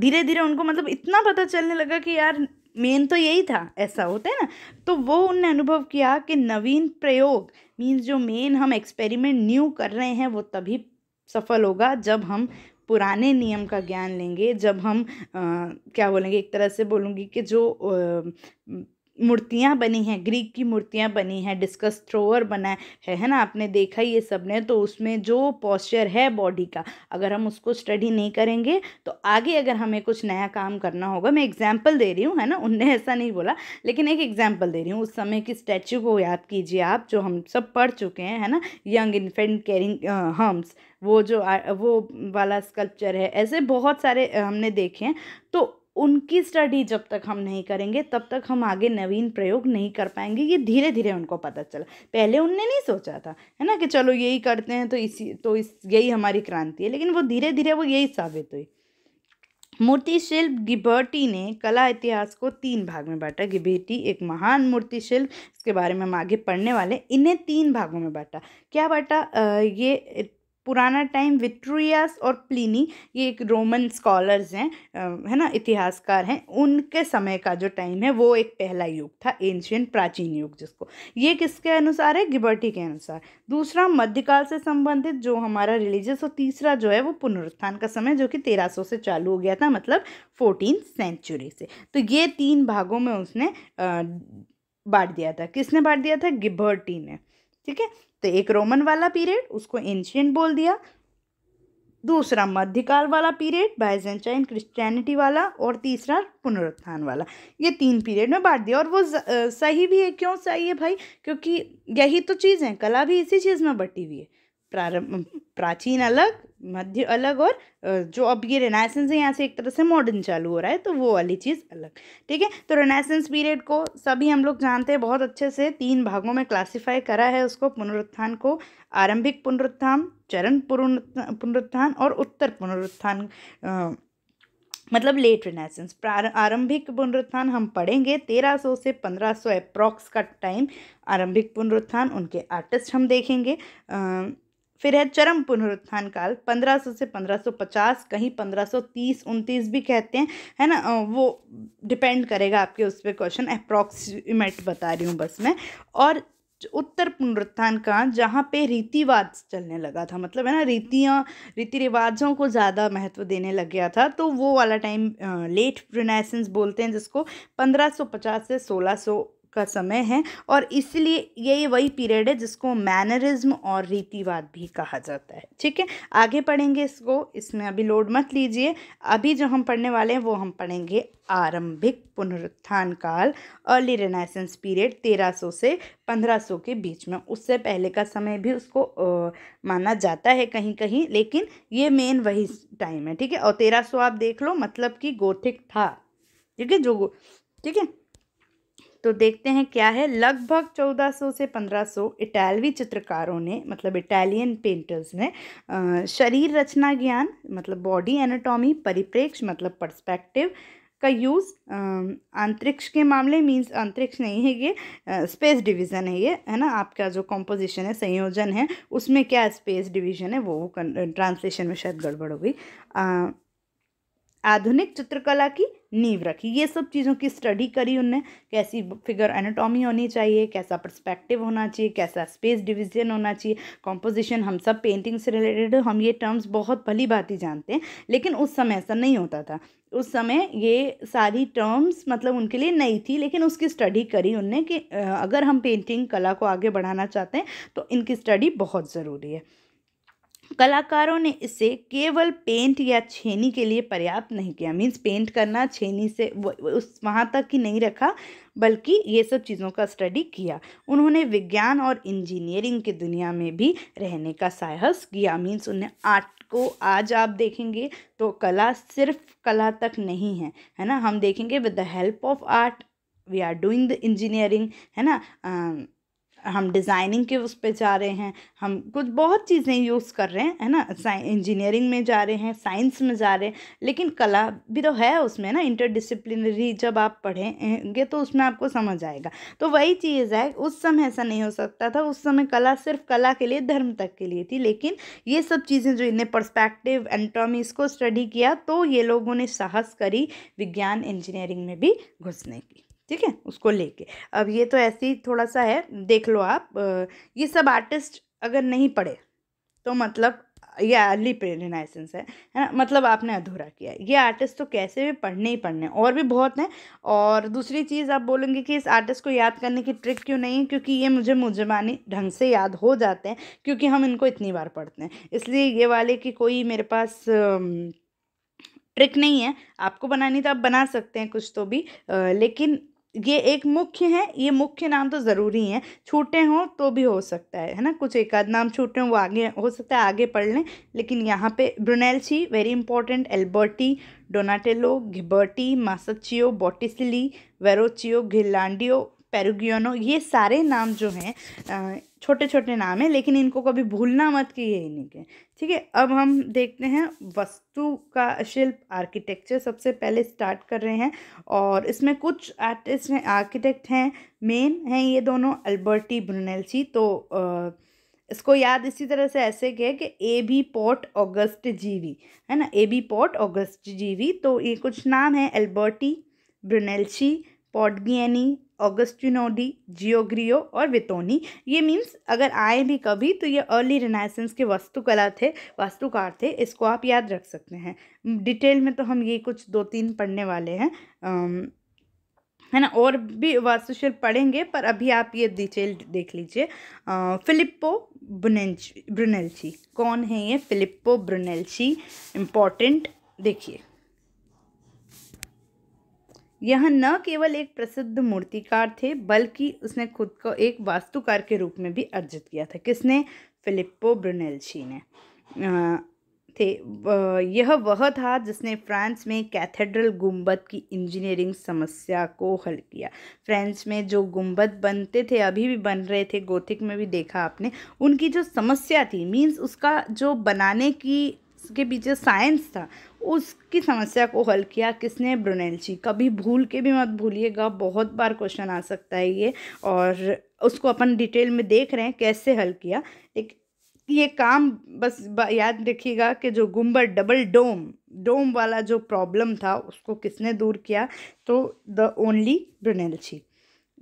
धीरे धीरे उनको मतलब इतना पता चलने लगा कि यार मेन तो यही था ऐसा होता है ना तो वो उनने अनुभव किया कि नवीन प्रयोग मीन्स जो मेन हम एक्सपेरिमेंट न्यू कर रहे हैं वो तभी सफल होगा जब हम पुराने नियम का ज्ञान लेंगे जब हम क्या बोलेंगे एक तरह से बोलूँगी कि जो मूर्तियाँ बनी हैं ग्रीक की मूर्तियाँ बनी हैं डिस्कस थ्रोअर बना है है ना आपने देखा ये सब ने तो उसमें जो पॉस्चर है बॉडी का अगर हम उसको स्टडी नहीं करेंगे तो आगे अगर हमें कुछ नया काम करना होगा मैं एग्जाम्पल दे रही हूँ है ना उनने ऐसा नहीं बोला लेकिन एक एग्जाम्पल दे रही हूँ उस समय की स्टैचू को याद कीजिए आप जो हम सब पढ़ चुके हैं है ना यंग इन्फेंट कैरिंग हम्स वो जो आ, वो वाला स्कल्पचर है ऐसे बहुत सारे हमने देखे हैं तो उनकी स्टडी जब तक हम नहीं करेंगे तब तक हम आगे नवीन प्रयोग नहीं कर पाएंगे ये धीरे धीरे उनको पता चला पहले उनने नहीं सोचा था है ना कि चलो यही करते हैं तो इसी तो इस यही हमारी क्रांति है लेकिन वो धीरे धीरे वो यही साबित हुई मूर्तिशिल्प गिबर्टी ने कला इतिहास को तीन भाग में बांटा गिबेटी एक महान मूर्तिशिल्प इसके बारे में हम आगे पढ़ने वाले इन्हें तीन भागों में बांटा क्या बांटा ये पुराना टाइम विक्ट्रियास और प्लिनी ये एक रोमन स्कॉलर्स हैं है ना इतिहासकार हैं उनके समय का जो टाइम है वो एक पहला युग था एंशियन प्राचीन युग जिसको ये किसके अनुसार है गिबर्टी के अनुसार दूसरा मध्यकाल से संबंधित जो हमारा रिलीजियस और तीसरा जो है वो पुनरुत्थान का समय जो कि तेरह से चालू हो गया था मतलब फोर्टीन सेंचुरी से तो ये तीन भागों में उसने बांट दिया था किसने बांट दिया था गिबर्टी ने ठीक है तो एक रोमन वाला पीरियड उसको एंशियंट बोल दिया दूसरा मध्यकाल वाला पीरियड बाइजेंटाइन क्रिश्चियनिटी वाला और तीसरा पुनरुत्थान वाला ये तीन पीरियड में बांट दिया और वो सही भी है क्यों सही है भाई क्योंकि यही तो चीज़ है कला भी इसी चीज़ में बटी हुई है प्रारंभ प्राचीन अलग मध्य अलग और जो अब ये रेनाइसेंस है यहाँ से एक तरह से मॉडर्न चालू हो रहा है तो वो वाली चीज़ अलग ठीक है तो रेनाइसेंस पीरियड को सभी हम लोग जानते हैं बहुत अच्छे से तीन भागों में क्लासिफाई करा है उसको पुनरुत्थान को आरंभिक पुनरुत्थान चरण पुनरुत्थान और उत्तर पुनरुत्थान मतलब लेट प्रार आरंभिक पुनरुत्थान हम पढ़ेंगे तेरह सौ से सौ अप्रॉक्स का टाइम आरंभिक पुनरुत्थान उनके आर्टिस्ट हम देखेंगे आ, फिर है चरम पुनरुत्थान काल 1500 से 1550 कहीं 1530 उनतीस भी कहते हैं है ना वो डिपेंड करेगा आपके उस पर क्वेश्चन अप्रॉक्सीमेट बता रही हूँ बस मैं और उत्तर पुनरुत्थान का जहाँ पे रीतिवाद चलने लगा था मतलब है ना रीतियाँ रीति रिवाजों को ज़्यादा महत्व देने लग गया था तो वो वाला टाइम लेट रिनेसेंस बोलते हैं जिसको 1550 से 1600 का समय है और इसलिए ये वही पीरियड है जिसको मैनरिज्म और रीतिवाद भी कहा जाता है ठीक है आगे पढ़ेंगे इसको इसमें अभी लोड मत लीजिए अभी जो हम पढ़ने वाले हैं वो हम पढ़ेंगे आरंभिक पुनरुत्थान काल अर्ली रेनाइसेंस पीरियड 1300 से 1500 के बीच में उससे पहले का समय भी उसको आ, माना जाता है कहीं कहीं लेकिन ये मेन वही टाइम है ठीक है और सौ आप देख लो मतलब कि गोथिक था ठीक है जो ठीक है तो देखते हैं क्या है लगभग 1400 से 1500 इटालवी चित्रकारों ने मतलब इटालियन पेंटर्स ने शरीर रचना ज्ञान मतलब बॉडी एनाटॉमी परिप्रेक्ष्य मतलब पर्सपेक्टिव का यूज़ अंतरिक्ष के मामले मीन्स अंतरिक्ष नहीं है ये स्पेस डिवीज़न है ये है ना आपका जो कॉम्पोजिशन है संयोजन है उसमें क्या स्पेस डिवीज़न है वो ट्रांसलेशन में शायद गड़बड़ हो गई आधुनिक चित्रकला की नींव रखी ये सब चीज़ों की स्टडी करी उनने कैसी फिगर एनाटॉमी होनी चाहिए कैसा पर्सपेक्टिव होना चाहिए कैसा स्पेस डिवीजन होना चाहिए कॉम्पोजिशन हम सब पेंटिंग से रिलेटेड हम ये टर्म्स बहुत भली बात ही जानते हैं लेकिन उस समय ऐसा नहीं होता था उस समय ये सारी टर्म्स मतलब उनके लिए नई थी लेकिन उसकी स्टडी करी उनने कि अगर हम पेंटिंग कला को आगे बढ़ाना चाहते हैं तो इनकी स्टडी बहुत ज़रूरी है कलाकारों ने इसे केवल पेंट या छेनी के लिए पर्याप्त नहीं किया मीन्स पेंट करना छेनी से उस वहाँ तक ही नहीं रखा बल्कि ये सब चीज़ों का स्टडी किया उन्होंने विज्ञान और इंजीनियरिंग की दुनिया में भी रहने का साहस किया मीन्स उन्हें आर्ट को आज आप देखेंगे तो कला सिर्फ कला तक नहीं है है ना हम देखेंगे with the help of art we are doing the engineering है ना हम डिज़ाइनिंग के उस पर जा रहे हैं हम कुछ बहुत चीज़ें यूज़ कर रहे हैं है ना इंजीनियरिंग में जा रहे हैं साइंस में जा रहे हैं लेकिन कला भी तो है उसमें ना इंटरडिसिप्लिनरी जब आप पढ़ेंगे तो उसमें आपको समझ आएगा तो वही चीज़ है उस समय ऐसा नहीं हो सकता था उस समय कला सिर्फ कला के लिए धर्म तक के लिए थी लेकिन ये सब चीज़ें जो इन्हें परस्पेक्टिव एंटोमी इसको स्टडी किया तो ये लोगों ने साहस करी विज्ञान इंजीनियरिंग में भी घुसने की ठीक है उसको लेके अब ये तो ऐसे ही थोड़ा सा है देख लो आप ये सब आर्टिस्ट अगर नहीं पढ़े तो मतलब ये अर्ली प्रेरनाइसेंस है है ना मतलब आपने अधूरा किया ये आर्टिस्ट तो कैसे भी पढ़ने ही पढ़ने और भी बहुत हैं और दूसरी चीज़ आप बोलेंगे कि इस आर्टिस्ट को याद करने की ट्रिक क्यों नहीं है क्योंकि ये मुझे मुजबानी ढंग से याद हो जाते हैं क्योंकि हम इनको इतनी बार पढ़ते हैं इसलिए ये वाले कि कोई मेरे पास ट्रिक नहीं है आपको बनानी तो आप बना सकते हैं कुछ तो भी आ, लेकिन ये एक मुख्य है ये मुख्य नाम तो ज़रूरी हैं छूटे हों तो भी हो सकता है है ना कुछ एक आध नाम छूटे हों वो आगे हो सकता है आगे पढ़ लें लेकिन यहाँ पे Brunelleschi very important Alberti Donatello Ghiberti Masaccio Botticelli Verrocchio Ghirlandaio Perugino ये सारे नाम जो हैं छोटे छोटे नाम है लेकिन इनको कभी भूलना मत कि ये इन्हीं के ठीक है अब हम देखते हैं वस्तु का शिल्प आर्किटेक्चर सबसे पहले स्टार्ट कर रहे हैं और इसमें कुछ आर्टिस्ट हैं आर्किटेक्ट हैं मेन हैं ये दोनों अल्बर्टी ब्रुनेल्सी तो आ, इसको याद इसी तरह से ऐसे गए कि ए बी पोर्ट ऑगस्ट जीवी है ना ए बी पोर्ट ऑगस्ट जीवी तो ये कुछ नाम है एल्बर्टी ब्रुनेलसी पॉडगियनी ऑगस्टिनोडी जियोग्रियो और वितोनी ये मीन्स अगर आए भी कभी तो ये अर्ली रिनाइसेंस के वस्तुकला थे वास्तुकार थे इसको आप याद रख सकते हैं डिटेल में तो हम ये कुछ दो तीन पढ़ने वाले हैं है ना और भी वास्तुशिल्प पढ़ेंगे पर अभी आप ये डिटेल देख लीजिए फिलिप्पो ब्रुनेल्ची ब्रुनेल्ची कौन है ये फिलिप्पो ब्रुनेल्ची इम्पॉर्टेंट देखिए यह न केवल एक प्रसिद्ध मूर्तिकार थे बल्कि उसने खुद को एक वास्तुकार के रूप में भी अर्जित किया था किसने फिलिप्पो ब्रुनेलची ने थे यह वह था जिसने फ्रांस में कैथेड्रल गुंबद की इंजीनियरिंग समस्या को हल किया फ्रांस में जो गुंबद बनते थे अभी भी बन रहे थे गोथिक में भी देखा आपने उनकी जो समस्या थी मींस उसका जो बनाने की उसके पीछे साइंस था उसकी समस्या को हल किया किसने ब्रुनेलची कभी भूल के भी मत भूलिएगा बहुत बार क्वेश्चन आ सकता है ये और उसको अपन डिटेल में देख रहे हैं कैसे हल किया एक ये काम बस याद रखिएगा कि जो गुम्बर डबल डोम डोम वाला जो प्रॉब्लम था उसको किसने दूर किया तो द ओनली ब्रुनेलची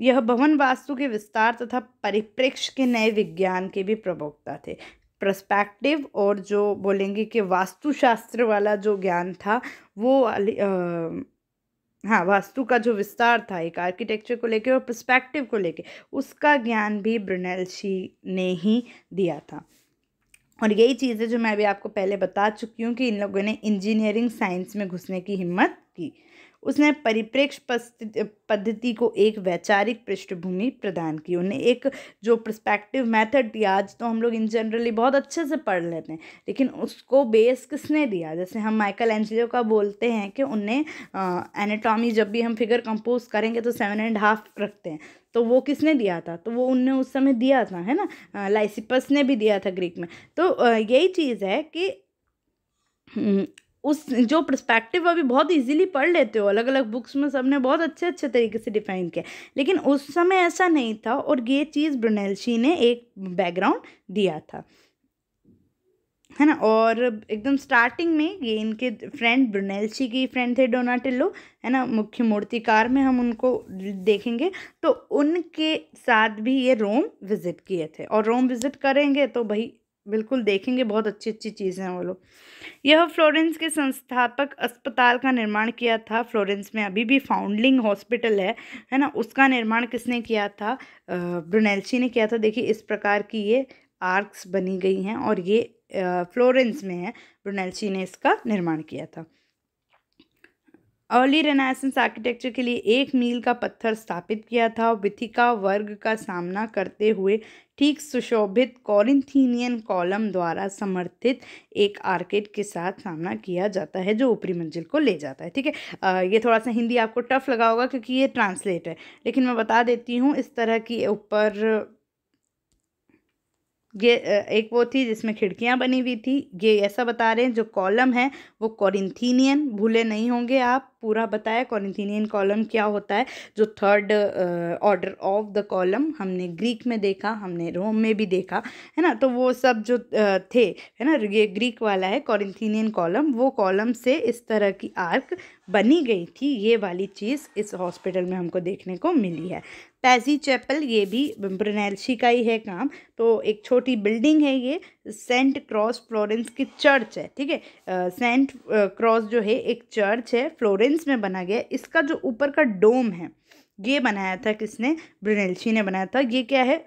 यह भवन वास्तु के विस्तार तथा परिप्रेक्ष्य के नए विज्ञान के भी प्रवक्ता थे प्रस्पेक्टिव और जो बोलेंगे कि वास्तुशास्त्र वाला जो ज्ञान था वो हाँ वास्तु का जो विस्तार था एक आर्किटेक्चर को लेके और पर्सपेक्टिव को लेके उसका ज्ञान भी ब्रुनेलशी ने ही दिया था और यही चीज़ें जो मैं अभी आपको पहले बता चुकी हूँ कि इन लोगों ने इंजीनियरिंग साइंस में घुसने की हिम्मत की उसने परिप्रेक्ष्य पद्धति को एक वैचारिक पृष्ठभूमि प्रदान की उन्हें एक जो प्रस्पेक्टिव मेथड दिया आज तो हम लोग इन जनरली बहुत अच्छे से पढ़ लेते हैं लेकिन उसको बेस किसने दिया जैसे हम माइकल एंजिलो का बोलते हैं कि उन्हें एनाटॉमी जब भी हम फिगर कंपोज करेंगे तो सेवन एंड हाफ रखते हैं तो वो किसने दिया था तो वो उनने उस समय दिया था है ना लाइसिपस ने भी दिया था ग्रीक में तो यही चीज़ है कि हम्म, उस जो प्रस्पेक्टिव अभी बहुत ईजिली पढ़ लेते हो अलग अलग बुक्स में सबने बहुत अच्छे अच्छे तरीके से डिफाइन किया लेकिन उस समय ऐसा नहीं था और ये चीज़ ब्रनेलशी ने एक बैकग्राउंड दिया था है ना और एकदम स्टार्टिंग में ये इनके फ्रेंड ब्रनेलशी की फ्रेंड थे डोनाटिल्लो है ना मुख्य मूर्तिकार में हम उनको देखेंगे तो उनके साथ भी ये रोम विज़िट किए थे और रोम विज़िट करेंगे तो भाई बिल्कुल देखेंगे बहुत अच्छी अच्छी चीज़ें हैं वो लोग यह फ्लोरेंस के संस्थापक अस्पताल का निर्माण किया था फ्लोरेंस में अभी भी फाउंडलिंग हॉस्पिटल है है ना उसका निर्माण किसने किया था ब्रुनेल्ची ने किया था देखिए इस प्रकार की ये आर्क्स बनी गई हैं और ये फ्लोरेंस में है ब्रुनेल्ची ने इसका निर्माण किया था अर्ली रेनासेंस आर्किटेक्चर के लिए एक मील का पत्थर स्थापित किया था विथिका वर्ग का सामना करते हुए ठीक सुशोभित कॉरिंथीनियन कॉलम द्वारा समर्थित एक आर्किट के साथ सामना किया जाता है जो ऊपरी मंजिल को ले जाता है ठीक है ये थोड़ा सा हिंदी आपको टफ लगा होगा क्योंकि ये ट्रांसलेट है लेकिन मैं बता देती हूँ इस तरह की ऊपर ये एक वो थी जिसमें खिड़कियां बनी हुई थी ये ऐसा बता रहे हैं जो कॉलम है वो कॉरिंथीनियन भूले नहीं होंगे आप पूरा बताया कॉरिंथीनियन कॉलम क्या होता है जो third order of the column हमने ग्रीक में देखा हमने रोम में भी देखा है ना तो वो सब जो uh, थे है ना ये ग्रीक वाला है कॉरिंथीनियन कॉलम वो कॉलम से इस तरह की आर्क बनी गई थी ये वाली चीज़ इस हॉस्पिटल में हमको देखने को मिली है पैजी चैपल ये भी ब्रनैलशी का ही है काम तो एक छोटी बिल्डिंग है ये सेंट क्रॉस फ्लोरेंस की चर्च है ठीक है सेंट क्रॉस जो है एक चर्च है फ्लोरेंस में बना गया इसका जो ऊपर का डोम है ये बनाया था किसने ब्रनैलशी ने बनाया था ये क्या है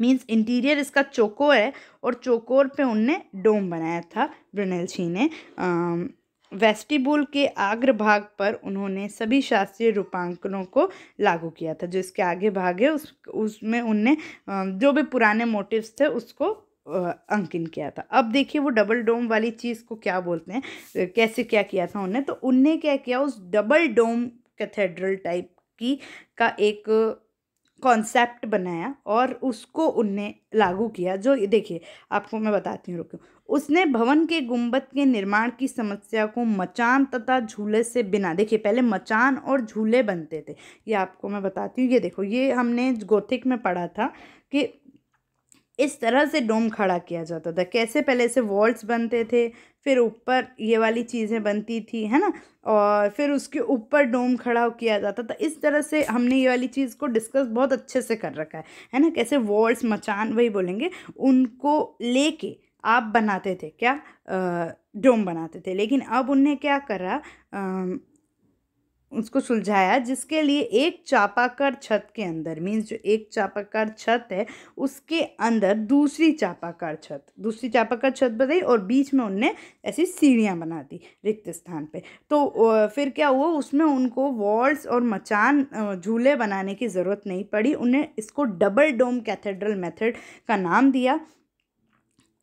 मीन्स इंटीरियर इसका चोकोर है और चोकोर पे उनने डोम बनाया था ब्रनैलशी ने uh, वेस्टिबुल के आग्र भाग पर उन्होंने सभी शास्त्रीय रूपांकनों को लागू किया था जो इसके आगे भाग है उस उसमें उनने जो भी पुराने मोटिव्स थे उसको अंकिन किया था अब देखिए वो डबल डोम वाली चीज़ को क्या बोलते हैं कैसे क्या किया था उनने तो उनने क्या किया उस डबल डोम कैथेड्रल टाइप की का एक कॉन्सेप्ट बनाया और उसको उनने लागू किया जो देखिए आपको मैं बताती हूँ रुको उसने भवन के गुंबद के निर्माण की समस्या को मचान तथा झूले से बिना देखिए पहले मचान और झूले बनते थे ये आपको मैं बताती हूँ ये देखो ये हमने गोथिक में पढ़ा था कि इस तरह से डोम खड़ा किया जाता था कैसे पहले से वॉल्स बनते थे फिर ऊपर ये वाली चीज़ें बनती थी है ना और फिर उसके ऊपर डोम खड़ा किया जाता था इस तरह से हमने ये वाली चीज़ को डिस्कस बहुत अच्छे से कर रखा है है ना कैसे वॉल्स मचान वही बोलेंगे उनको लेके आप बनाते थे क्या डोम बनाते थे लेकिन अब उनने क्या करा आ, उसको सुलझाया जिसके लिए एक चापाकर छत के अंदर मीन्स जो एक चापाकर छत है उसके अंदर दूसरी चापाकर छत दूसरी चापाकर छत बताई और बीच में उनने ऐसी सीढ़ियाँ बना दी रिक्त स्थान पे तो फिर क्या हुआ उसमें उनको वॉल्स और मचान झूले बनाने की ज़रूरत नहीं पड़ी उन्हें इसको डबल डोम कैथेड्रल मेथड का नाम दिया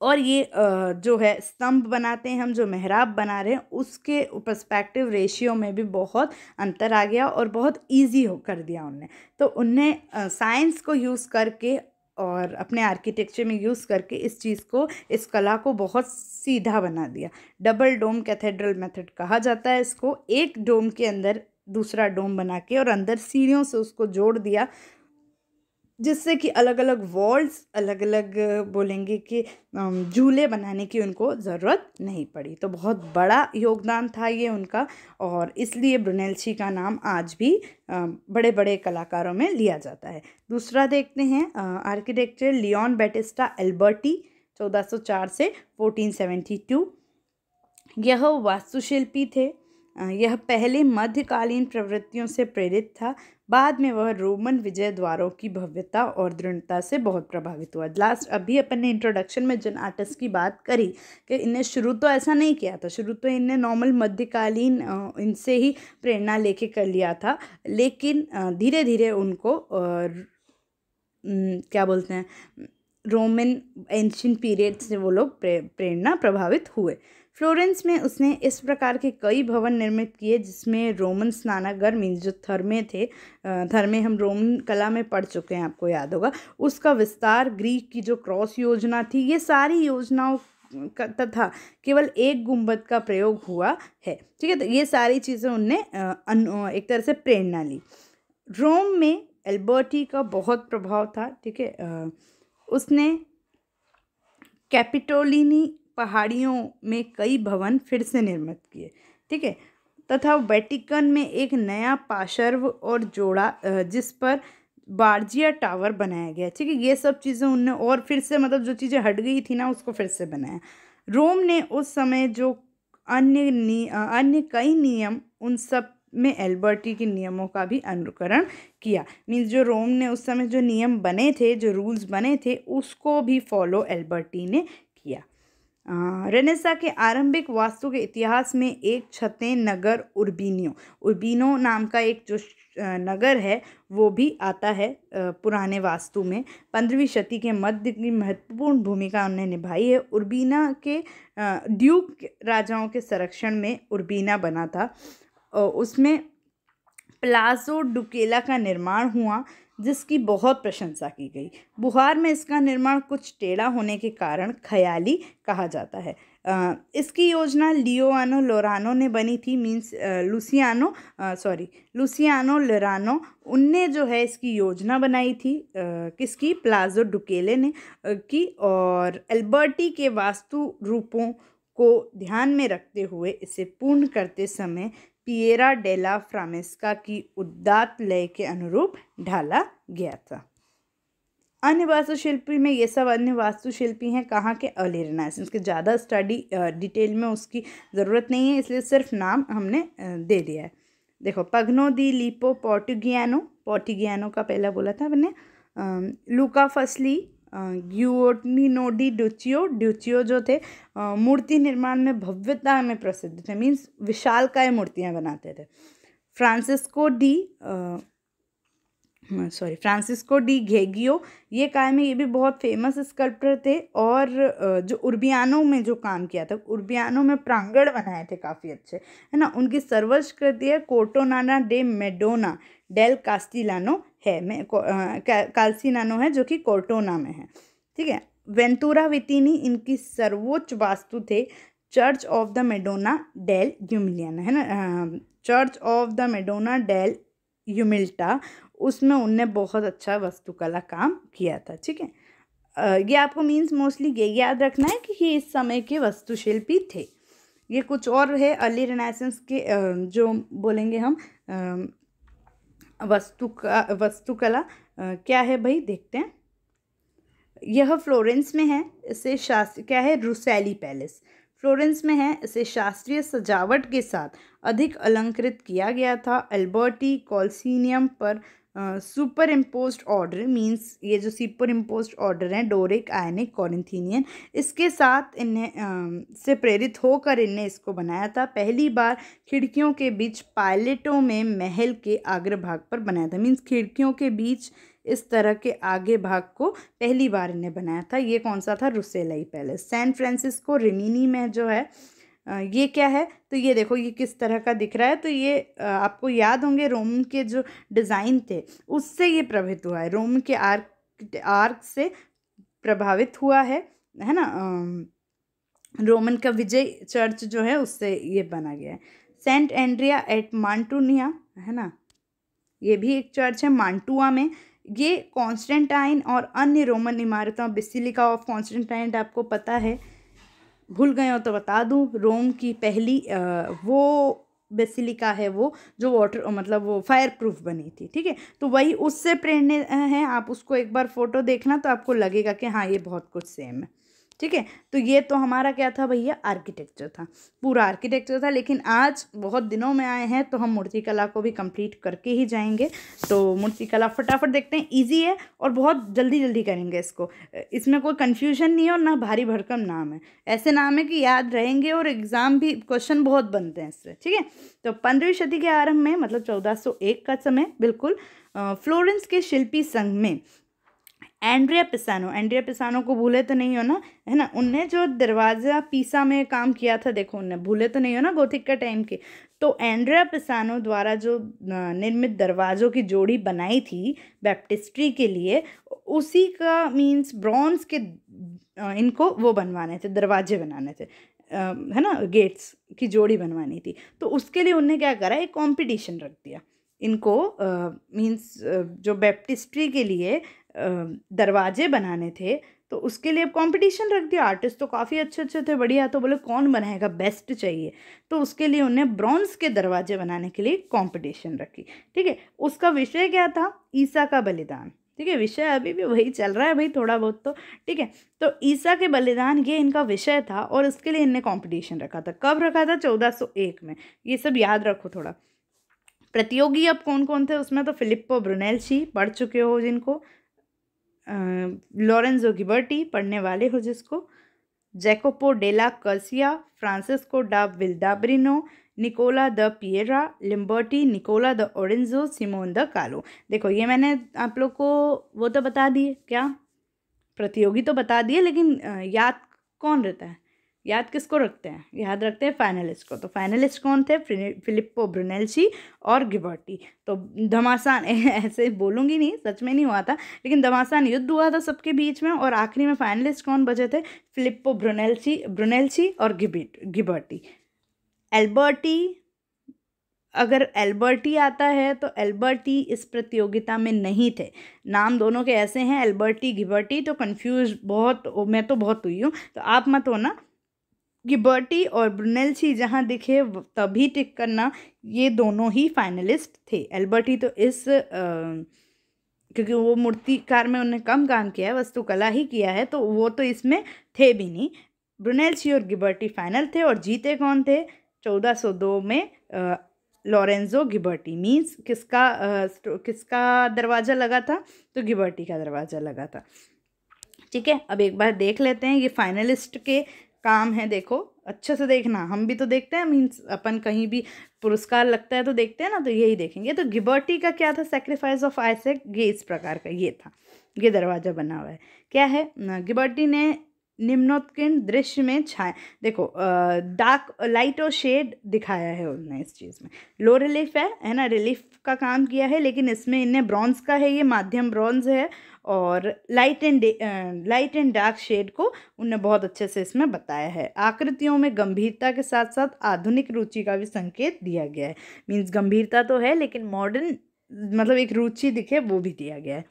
और ये जो है स्तंभ बनाते हैं हम जो मेहराब बना रहे हैं उसके पर्सपेक्टिव रेशियो में भी बहुत अंतर आ गया और बहुत इजी हो कर दिया उनने तो उनने साइंस को यूज़ करके और अपने आर्किटेक्चर में यूज़ करके इस चीज़ को इस कला को बहुत सीधा बना दिया डबल डोम कैथेड्रल मेथड कहा जाता है इसको एक डोम के अंदर दूसरा डोम बना के और अंदर सीढ़ियों से उसको जोड़ दिया जिससे कि अलग अलग वॉल्स अलग अलग बोलेंगे कि झूले बनाने की उनको ज़रूरत नहीं पड़ी तो बहुत बड़ा योगदान था ये उनका और इसलिए ब्रुनेल्छी का नाम आज भी बड़े बड़े कलाकारों में लिया जाता है दूसरा देखते हैं आर्किटेक्चर लियोन बेटेस्टा एल्बर्टी 1404 से 1472 यह वास्तुशिल्पी थे यह पहले मध्यकालीन प्रवृत्तियों से प्रेरित था बाद में वह रोमन विजय द्वारों की भव्यता और दृढ़ता से बहुत प्रभावित हुआ लास्ट अभी अपन ने इंट्रोडक्शन में जिन आर्टिस्ट की बात करी कि इनने शुरू तो ऐसा नहीं किया था शुरू तो इनने नॉर्मल मध्यकालीन इनसे ही प्रेरणा लेके कर लिया था लेकिन धीरे धीरे उनको और, क्या बोलते हैं रोमन एंशियन पीरियड से वो लोग प्रेरणा प्रभावित हुए फ्लोरेंस में उसने इस प्रकार के कई भवन निर्मित किए जिसमें रोमन स्नानागर मीन्स जो थर्मे थे थर्मे हम रोमन कला में पढ़ चुके हैं आपको याद होगा उसका विस्तार ग्रीक की जो क्रॉस योजना थी ये सारी योजनाओं तथा केवल एक गुंबद का प्रयोग हुआ है ठीक है तो ये सारी चीज़ें उनने एक तरह से प्रेरणा ली रोम में एल्बर्टी का बहुत प्रभाव था ठीक है उसने कैपिटोलिनी पहाड़ियों में कई भवन फिर से निर्मित किए ठीक है तथा वेटिकन में एक नया पाशर्व और जोड़ा जिस पर बार्जिया टावर बनाया गया ठीक है ये सब चीज़ें उनने और फिर से मतलब जो चीज़ें हट गई थी ना उसको फिर से बनाया रोम ने उस समय जो अन्य नी अन्य कई नियम उन सब में एल्बर्टी के नियमों का भी अनुकरण किया मीन्स जो रोम ने उस समय जो नियम बने थे जो रूल्स बने थे उसको भी फॉलो एल्बर्टी ने किया हाँ, रेनेसा के आरंभिक वास्तु के इतिहास में एक छतें नगर उर्बिनियो उर्बिनो नाम का एक जो नगर है वो भी आता है पुराने वास्तु में पंद्रहवीं शती के मध्य की महत्वपूर्ण भूमिका उन्होंने निभाई है उर्बीना के ड्यूक राजाओं के संरक्षण में उर्बीना बना था उसमें प्लाजो डुकेला का निर्माण हुआ जिसकी बहुत प्रशंसा की गई बुहार में इसका निर्माण कुछ टेढ़ा होने के कारण ख्याली कहा जाता है इसकी योजना लियोआनो लोरानो ने बनी थी means Luciano sorry Luciano Laurana उनने जो है इसकी योजना बनाई थी किसकी प्लाजो डुकेले ने की और एल्बर्टी के वास्तु रूपों को ध्यान में रखते हुए इसे पूर्ण करते समय पियरा डेला फ्रामेस्का की उदात लय के अनुरूप ढाला गया था अन्य वास्तुशिल्पी में ये सब अन्य वास्तुशिल्पी हैं कहाँ के अलेरनास इसके ज़्यादा स्टडी डिटेल में उसकी ज़रूरत नहीं है इसलिए सिर्फ नाम हमने दे दिया है देखो पगनो दी लिपो पोर्टिगियानो पोर्टिगियानो का पहला बोला था मैंने लुका फसली ग्यूओनिनोडी ड्यूचियो ड्यूचियो जो थे मूर्ति निर्माण में भव्यता में प्रसिद्ध थे मीन्स काय मूर्तियाँ बनाते थे Francesco di sorry Francesco di घेगियो ये काय में ये भी बहुत फेमस स्कल्प्टर थे और जो उर्बियानों में जो काम किया था उर्बियानों में प्रांगण बनाए थे काफ़ी अच्छे है ना उनकी सर्वस्कृति है कोटोनाना डे मेडोना डेल कास्टिलानो है मैं कालसिनानो है जो कि कोर्टोना में है ठीक है वेंतुरा वितिनी इनकी सर्वोच्च वास्तु थे church of the Madonna del यूमिलियन है ना church of the Madonna del Umilta उसमें उनने बहुत अच्छा वस्तुकला काम किया था ठीक है ये आपको मीन्स मोस्टली ये याद रखना है कि ये इस समय के वस्तुशिल्पी थे ये कुछ और है अर्ली रिनेसेंस के जो बोलेंगे हम वस्तु का वस्तुकला क्या है भाई देखते हैं यह फ्लोरेंस में है इसे शास्त्र क्या है रुसैली पैलेस फ्लोरेंस में है इसे शास्त्रीय सजावट के साथ अधिक अलंकृत किया गया था एल्बर्टी कॉल्सिनियम पर सुपर इम्पोज ऑर्डर मीन्स ये जो सुपर इम्पोज ऑर्डर हैं डोरिक आयनिक कॉरिथीनियन इसके साथ इन्हें से प्रेरित होकर इनने इसको बनाया था पहली बार खिड़कियों के बीच पायलटों में महल के आग्र भाग पर बनाया था मीन्स खिड़कियों के बीच इस तरह के आगे भाग को पहली बार इन्हें बनाया था ये कौन सा था Rucellai palace San Francesco Rimini में जो है ये क्या है तो ये देखो ये किस तरह का दिख रहा है तो ये आपको याद होंगे रोम के जो डिज़ाइन थे उससे ये प्रभावित हुआ है रोम के आर्क आर्क से प्रभावित हुआ है है ना रोमन का विजय चर्च जो है उससे ये बना गया है सेंट एंड्रिया एट मांटूनिया है ना ये भी एक चर्च है मांटुआ में ये कॉन्स्टेंटाइन और अन्य रोमन इमारतों बेसिलिका ऑफ कॉन्स्टेंटाइन आपको पता है भूल गए हो तो बता दूँ रोम की पहली आ, वो बेसिलिका है वो जो वाटर मतलब वो फायर प्रूफ बनी थी ठीक है तो वही उससे प्रेरणा है आप उसको एक बार फ़ोटो देखना तो आपको लगेगा कि हाँ ये बहुत कुछ सेम है ठीक है तो ये तो हमारा क्या था भैया आर्किटेक्चर था पूरा आर्किटेक्चर था लेकिन आज बहुत दिनों में आए हैं तो हम मूर्तिकला को भी कंप्लीट करके ही जाएंगे तो मूर्तिकला फटाफट देखते हैं इजी है और बहुत जल्दी जल्दी करेंगे इसको इसमें कोई कन्फ्यूजन नहीं है और ना भारी भरकम नाम है ऐसे नाम है कि याद रहेंगे और एग्ज़ाम भी क्वेश्चन बहुत बनते हैं इससे ठीक है तो पंद्रहवीं सदी के आरंभ में मतलब चौदह का समय बिल्कुल फ्लोरेंस के शिल्पी संघ में एंड्रिया पिसानो एंड्रिया पिसानो को भूले तो नहीं हो ना है ना उनने जो दरवाज़ा पीसा में काम किया था देखो उनने भूले तो नहीं हो ना गोथिक के टाइम के तो एंड्रिया पिसानो द्वारा जो निर्मित दरवाज़ों की जोड़ी बनाई थी बैप्टिस्ट्री के लिए उसी का मीन्स ब्रॉन्ज के इनको वो बनवाने थे दरवाजे बनाने थे है ना गेट्स की जोड़ी बनवानी थी तो उसके लिए उनने क्या करा एक कंपटीशन रख दिया इनको मींस uh, uh, जो बैप्टिस्ट्री के लिए दरवाजे बनाने थे तो उसके लिए अब कॉम्पिटिशन रख दिया आर्टिस्ट तो काफ़ी अच्छे अच्छे थे बढ़िया तो बोले कौन बनाएगा बेस्ट चाहिए तो उसके लिए उन्हें ब्रॉन्ज के दरवाजे बनाने के लिए कॉम्पिटिशन रखी ठीक है उसका विषय क्या था ईसा का बलिदान ठीक है विषय अभी भी वही चल रहा है भाई थोड़ा बहुत तो ठीक है तो ईसा के बलिदान ये इनका विषय था और इसके लिए इनने कंपटीशन रखा था कब रखा था 1401 में ये सब याद रखो थोड़ा प्रतियोगी अब कौन कौन थे उसमें तो फिलिप्पो ब्रुनेलशी पढ़ चुके हो जिनको लॉरेंजो गिबर्टी पढ़ने वाले हो जिसको जैकोपो डेला कर्सिया फ्रांसिस्को डा विल्डाब्रिनो निकोला द पियरा लिम्बर्टी निकोला द ओरेंजो सिमोन द कालो देखो ये मैंने आप लोग को वो तो बता दिए क्या प्रतियोगी तो बता दिए लेकिन याद कौन रहता है याद किसको रखते हैं याद रखते हैं फाइनलिस्ट को तो फाइनलिस्ट कौन थे फिलिप्पो ब्रुनेल्सी और गिबर्टी तो धमासान ऐसे बोलूंगी नहीं सच में नहीं हुआ था लेकिन धमासान युद्ध हुआ था सबके बीच में और आखिरी में फाइनलिस्ट कौन बचे थे फिलिप्पो ब्रुनेल्सी ब्रुनेल्सी और गिबिट गिबर्टी एल्बर्टी अगर एल्बर्टी आता है तो एल्बर्टी इस प्रतियोगिता में नहीं थे नाम दोनों के ऐसे हैं एल्बर्टी गिबर्टी तो कंफ्यूज बहुत मैं तो बहुत हुई हूँ तो आप मत होना गिबर्टी और ब्रुनेल्सी जहाँ दिखे तभी टिक करना ये दोनों ही फाइनलिस्ट थे एल्बर्टी तो इस आ, क्योंकि वो मूर्तिकार में उन्हें कम काम किया है वस्तुकला ही किया है तो वो तो इसमें थे भी नहीं ब्रुनेल्सी और गिबर्टी फाइनल थे और जीते कौन थे 1402 में लॉरेंजो गिबर्टी मीन्स किसका आ, किसका दरवाज़ा लगा था तो गिबर्टी का दरवाज़ा लगा था ठीक है अब एक बार देख लेते हैं ये फाइनलिस्ट के काम है देखो अच्छे से देखना हम भी तो देखते हैं मीन्स अपन कहीं भी पुरस्कार लगता है तो देखते हैं ना तो यही देखेंगे तो गिबर्टी का क्या था सेक्रीफाइस ऑफ आइसेक ये इस प्रकार का ये था ये दरवाज़ा बना हुआ है क्या है गिबर्टी ने निम्नोत्कीर्ण दृश्य में छाए देखो डार्क लाइट और शेड दिखाया है उन्होंने इस चीज़ में लो रिलीफ है है ना रिलीफ का काम किया है लेकिन इसमें इन्हें ब्रॉन्ज का है ये माध्यम ब्रॉन्ज है और light and light and dark shade को उनने बहुत अच्छे से इसमें बताया है आकृतियों में गंभीरता के साथ साथ आधुनिक रुचि का भी संकेत दिया गया है मीन्स गंभीरता तो है लेकिन मॉडर्न मतलब एक रुचि दिखे वो भी दिया गया है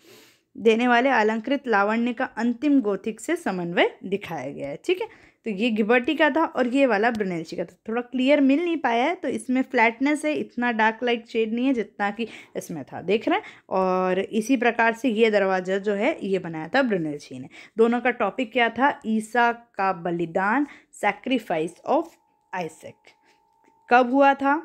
देने वाले अलंकृत लावण्य का अंतिम गोथिक से समन्वय दिखाया गया है ठीक है तो ये घिबर्टी का था और ये वाला ब्रुनेलची का था थोड़ा क्लियर मिल नहीं पाया है तो इसमें फ्लैटनेस है इतना डार्क लाइट शेड नहीं है जितना कि इसमें था देख रहे हैं और इसी प्रकार से ये दरवाज़ा जो है ये बनाया था ब्रुनेलची ने दोनों का टॉपिक क्या था ईसा का बलिदान सेक्रीफाइस ऑफ आइसेक कब हुआ था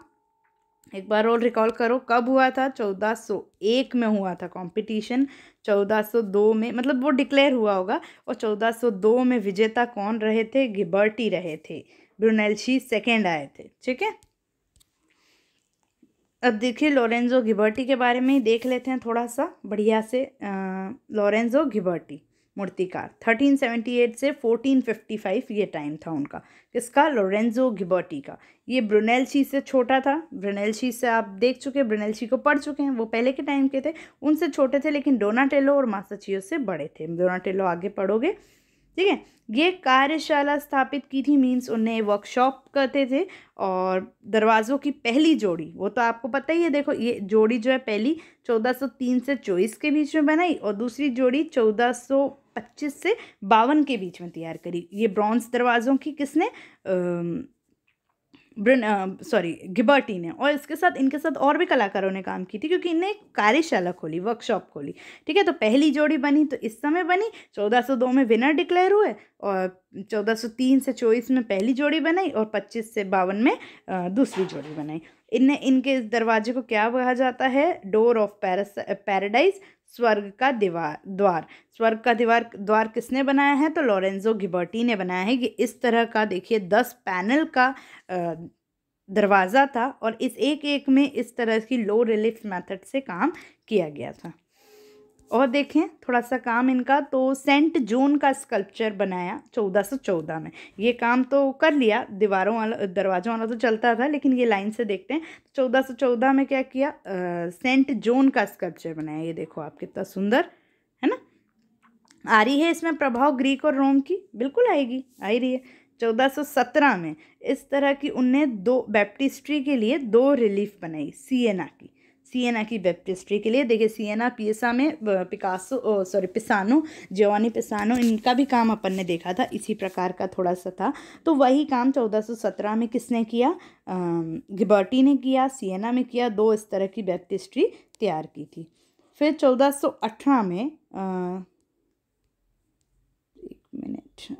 एक बार और रिकॉल करो कब हुआ था 1401 में हुआ था कंपटीशन 1402 में मतलब वो डिक्लेयर हुआ होगा और 1402 में विजेता कौन रहे थे गिबर्टी रहे थे ब्रुनेलशी सेकेंड आए थे ठीक है अब देखिए लॉरेंजो घिबर्टी के बारे में ही देख लेते हैं थोड़ा सा बढ़िया से लॉरेंजो घिबर्टी मूर्तिकार 1378 से 1455 ये टाइम था उनका किसका लोरेंजो घिबर्टी का ये ब्रुनेलशी से छोटा था ब्रुनेलशी से आप देख चुके ब्रुनेलशी को पढ़ चुके हैं वो पहले के टाइम के थे उनसे छोटे थे लेकिन डोनाटेलो और मासाचियो से बड़े थे डोनाटेलो आगे पढ़ोगे ठीक है ये कार्यशाला स्थापित की थी मीन्स उन्हें वर्कशॉप करते थे और दरवाज़ों की पहली जोड़ी वो तो आपको पता ही है देखो ये जोड़ी जो है पहली 1403 से चौबीस के बीच में बनाई और दूसरी जोड़ी सौ पच्चीस से बावन के बीच में तैयार करी ये ब्रॉन्ज दरवाज़ों की किसने सॉरी गिबर्टी ने और इसके साथ इनके साथ और भी कलाकारों ने काम की थी क्योंकि इनने एक कार्यशाला खोली वर्कशॉप खोली ठीक है तो पहली जोड़ी बनी तो इस समय बनी 1402 में विनर डिक्लेयर हुए और 1403 से चौबीस में पहली जोड़ी बनाई और 25 से बावन में दूसरी जोड़ी बनाई इनने इनके इस दरवाजे को क्या कहा जाता है डोर ऑफ पैराडाइज स्वर्ग का दीवार द्वार स्वर्ग का दीवार द्वार किसने बनाया है तो लॉरेंजो घिबर्टी ने बनाया है कि इस तरह का देखिए दस पैनल का दरवाज़ा था और इस एक एक में इस तरह की लो रिलीफ मेथड से काम किया गया था और देखें थोड़ा सा काम इनका तो सेंट जोन का स्कल्पचर बनाया 1414 में ये काम तो कर लिया दीवारों वाला दरवाज़ों वाला तो चलता था लेकिन ये लाइन से देखते हैं तो 1414 में क्या किया आ, सेंट जोन का स्कल्पचर बनाया ये देखो आप कितना सुंदर है ना आ रही है इसमें प्रभाव ग्रीक और रोम की बिल्कुल आएगी आ ही रही है चौदह में इस तरह की उनने दो बैप्टिस्ट्री के लिए दो रिलीफ बनाई सिएना की सिएना की बेप्टिस्ट्री के लिए देखिए सीएना पीएसा में Picasso sorry Pisano Giovanni Pisano इनका भी काम अपन ने देखा था इसी प्रकार का थोड़ा सा था तो वही काम 1417 में किसने किया गिबर्टी ने किया सीएना में किया दो इस तरह की बेप्टिस्ट्री तैयार की थी फिर 1418 में आ,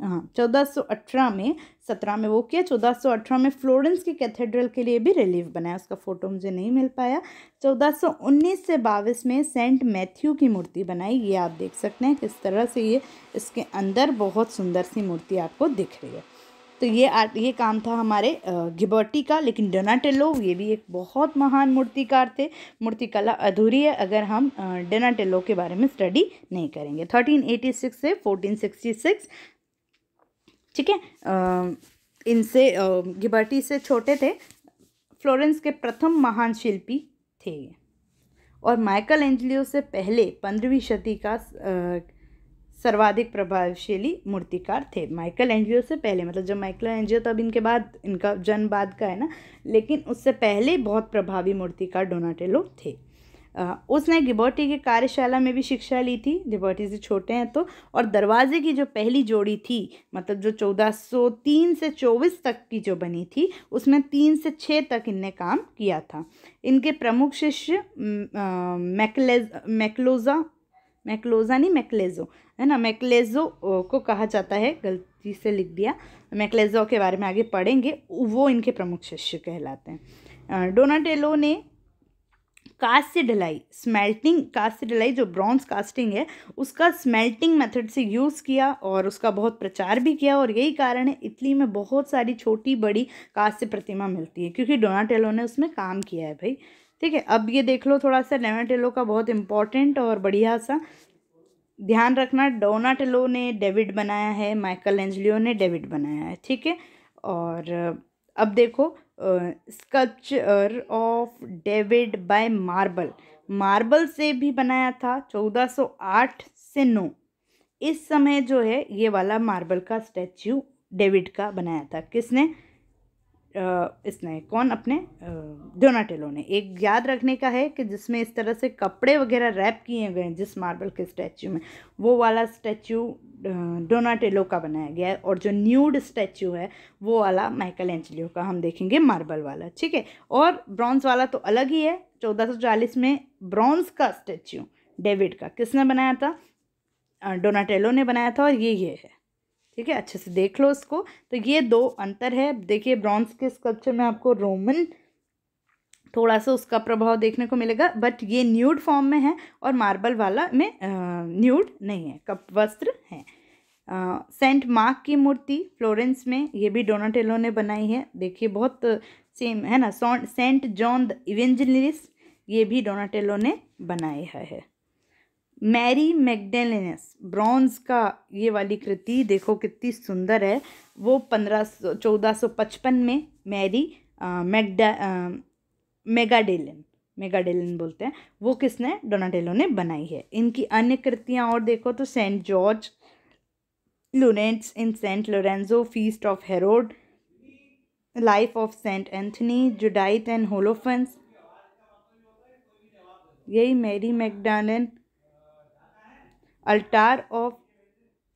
हाँ चौदह में सत्रह में वो किया चौदह में फ्लोरेंस के कैथेड्रल के लिए भी रिलीफ बनाया उसका फ़ोटो मुझे नहीं मिल पाया 1419 से बाईस में सेंट मैथ्यू की मूर्ति बनाई ये आप देख सकते हैं किस तरह से ये इसके अंदर बहुत सुंदर सी मूर्ति आपको दिख रही है तो ये आर्ट ये काम था हमारे गिबर्टी का लेकिन डोनाटेलो ये भी एक बहुत महान मूर्तिकार थे मूर्तिकला अधूरी है अगर हम डोनाटेलो के बारे में स्टडी नहीं करेंगे 1386 से 1466 ठीक है इनसे गिबर्टी से छोटे थे फ्लोरेंस के प्रथम महान शिल्पी थे और माइकल एंजलियो से पहले पंद्रहवीं सदी का सर्वाधिक प्रभावशाली मूर्तिकार थे माइकल एंजलियो से पहले मतलब जब माइकल तो तब इनके बाद इनका जन्म बाद का है ना लेकिन उससे पहले बहुत प्रभावी मूर्तिकार डोनाटेलो थे उसने गिबोटी की कार्यशाला में भी शिक्षा ली थी गिबोटी से छोटे हैं तो और दरवाजे की जो पहली जोड़ी थी मतलब जो चौदह सौ तीन से चौबीस तक की जो बनी थी उसमें तीन से छः तक इनने काम किया था इनके प्रमुख शिष्य मैकलेज मैकलोज़ा मैकलोज़ा नहीं मैकलेज़ो है ना मैकलेज़ो को कहा जाता है गलती से लिख दिया मैकलेज़ो के बारे में आगे पढ़ेंगे वो इनके प्रमुख शिष्य कहलाते हैं डोनाटेलो ने कास्ट डलाई स्मेल्टिंग कास्ट डलाई ढलाई जो ब्रॉन्ज कास्टिंग है उसका स्मेल्टिंग मेथड से यूज़ किया और उसका बहुत प्रचार भी किया और यही कारण है इटली में बहुत सारी छोटी बड़ी कास्ट प्रतिमा मिलती है क्योंकि डोनाटेलो ने उसमें काम किया है भाई ठीक है अब ये देख लो थोड़ा सा डोनाटेलो का बहुत इंपॉर्टेंट और बढ़िया सा ध्यान रखना डोनाटेलो ने डेविड बनाया है माइकल एंजलियो ने डेविड बनाया है ठीक है और अब देखो sculpture of David by marble marble से भी बनाया था 1408 से नौ इस समय जो है ये वाला मार्बल का स्टैच्यू डेविड का बनाया था किसने इसने कौन अपने डोनाटेलो ने एक याद रखने का है कि जिसमें इस तरह से कपड़े वगैरह रैप किए गए हैं जिस मार्बल के स्टैचू में वो वाला स्टैचू डोनाटेलो का बनाया गया है और जो न्यूड स्टैचू है वो वाला माइकल एंजलियो का हम देखेंगे मार्बल वाला ठीक है और ब्रॉन्ज वाला तो अलग ही है चौदह में ब्रॉन्ज का स्टैचू डेविड का किसने बनाया था डोनाटेलो ने बनाया था और ये ये है ठीक है अच्छे से देख लो इसको तो ये दो अंतर है देखिए ब्रॉन्ज के स्कल्पचर में आपको रोमन थोड़ा सा उसका प्रभाव देखने को मिलेगा बट ये न्यूड फॉर्म में है और मार्बल वाला में न्यूड नहीं है कप वस्त्र हैं सेंट मार्क की मूर्ति फ्लोरेंस में ये भी डोनाटेलो ने बनाई है देखिए बहुत सेम है ना सेंट जॉन द इवेंजलिस ये भी डोनाटेलो ने बनाया है मैरी मैगडेलिनस ब्रॉन्ज का ये वाली कृति देखो कितनी सुंदर है वो पंद्रह सौ चौदह सौ पचपन में मैरी मैगडा मेगाडेलिन मेगाडेलिन बोलते हैं वो किसने डोनाडेलो ने बनाई है इनकी अन्य कृतियाँ और देखो तो Saint George lunettes in Saint Lorenzo feast of Herod life of Saint Anthony Judith and Holofernes यही Mary Magdalene altar of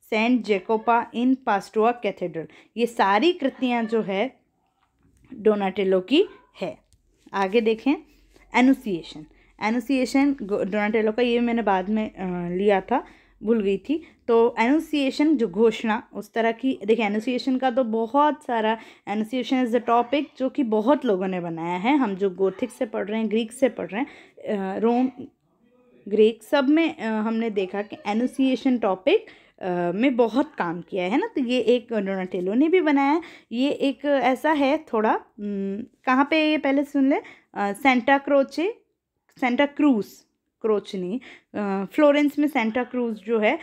Saint Jacopo in Pistoia cathedral ये सारी कृतियाँ जो है डोनाटेलो की है आगे देखें एनुसिएशन एनुसिएशन डोनाटेलो का ये मैंने बाद में लिया था भूल गई थी तो एनुसिएशन जो घोषणा उस तरह की देखिए एनुसिएशन का तो बहुत सारा एनुसिएशन इज़ द टॉपिक जो कि बहुत लोगों ने बनाया है हम जो गोथिक से पढ़ रहे हैं ग्रीक से पढ़ रहे हैं रोम ग्रीक सब में हमने देखा कि एनोसिएशन टॉपिक में बहुत काम किया है ना तो ये एक डोनाटेलो ने भी बनाया ये एक ऐसा है थोड़ा कहाँ पे ये पहले सुन ले सेंटा क्रोचे सेंटा क्रूज क्रोचनी फ्लोरेंस में सेंटा क्रूज जो है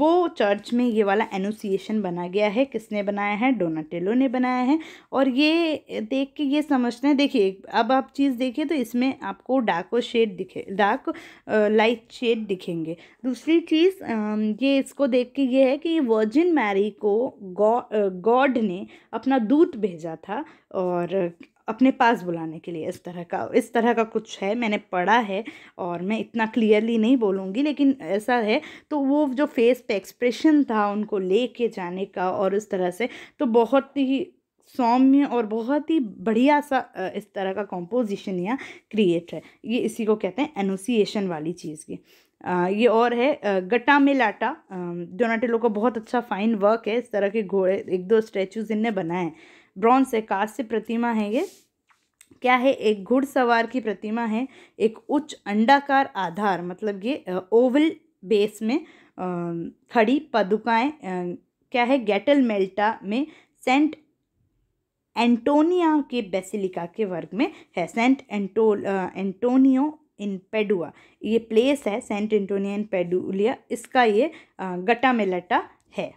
वो चर्च में ये वाला एनोसिएशन बना गया है किसने बनाया है डोनाटेलो ने बनाया है और ये देख के ये समझते हैं देखिए अब आप चीज़ देखिए तो इसमें आपको डार्को शेड दिखे डार्क लाइट शेड दिखेंगे दूसरी चीज़ ये इसको देख के ये है कि वर्जिन मैरी को गॉड ने अपना दूत भेजा था और अपने पास बुलाने के लिए इस तरह का इस तरह का कुछ है मैंने पढ़ा है और मैं इतना क्लियरली नहीं बोलूँगी लेकिन ऐसा है तो वो जो फेस पे एक्सप्रेशन था उनको ले के जाने का और इस तरह से तो बहुत ही सौम्य और बहुत ही बढ़िया सा इस तरह का कॉम्पोजिशन यहाँ क्रिएट है ये इसी को कहते हैं एनोसिएशन वाली चीज़ की आ, ये और है गटा में लाटा डोनाटेलो का बहुत अच्छा फाइन वर्क है इस तरह के घोड़े एक दो स्टैचूज इनने बनाए हैं ब्रॉन्ज से कांच प्रतिमा है ये क्या है एक घुड़सवार की प्रतिमा है एक उच्च अंडाकार आधार मतलब ये ओवल बेस में खड़ी पदुकाएं क्या है गैटल मेल्टा में सेंट एंटोनिया के बेसिलिका के वर्ग में है सेंट एंटो एंटोनियो इन पेडुआ ये प्लेस है सेंट एंटोनिया इन पेडुलिया इसका ये गटा मेलटा है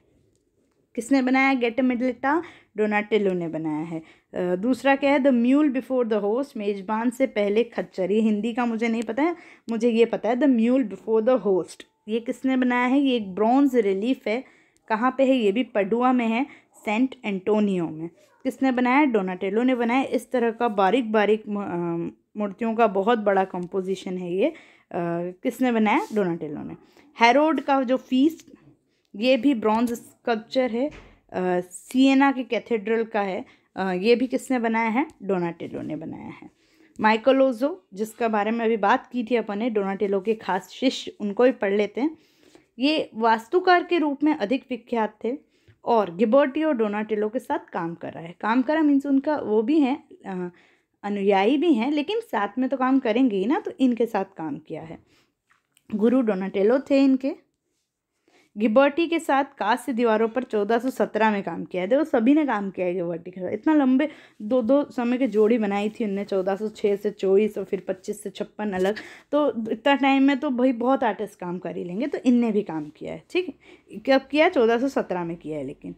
किसने बनाया गेट मिडलेटा डोनाटेलो ने बनाया है दूसरा क्या है the mule before the host मेज़बान से पहले खच्चर ये हिंदी का मुझे नहीं पता है मुझे ये पता है the mule before the host ये किसने बनाया है ये एक ब्रॉन्ज रिलीफ है कहाँ पे है ये भी पडुआ में है सेंट एंटोनियो में किसने बनाया डोनाटेलो ने बनाया इस तरह का बारीक बारीक मूर्तियों का बहुत बड़ा कंपोजिशन है ये आ, किसने बनाया डोनाटेलो ने हेरोड का जो फीस ये भी ब्रॉन्ज स्कल्पचर है सीएना के कैथेड्रल का है आ, ये भी किसने बनाया है डोनाटेलो ने बनाया है माइकोलोजो जिसका बारे में अभी बात की थी अपन ने डोनाटेलो के खास शिष्य उनको भी पढ़ लेते हैं ये वास्तुकार के रूप में अधिक विख्यात थे और गिबोर्टी और डोनाटेलो के साथ काम कर रहा है काम करा मीन्स उनका वो भी हैं अनुयायी भी हैं लेकिन साथ में तो काम करेंगे ही ना तो इनके साथ काम किया है गुरु डोनाटेलो थे इनके गिबर्टी के साथ कास्य दीवारों पर 1417 में काम किया है देखो सभी ने काम किया है गिबर्टी के साथ इतना लंबे दो दो समय के जोड़ी बनाई थी उनने 1406 से चौबीस और फिर 25 से छप्पन अलग तो इतना टाइम में तो भाई बहुत आर्टिस्ट काम कर ही लेंगे तो इनने भी काम किया है ठीक है कब किया है चौदह में किया है लेकिन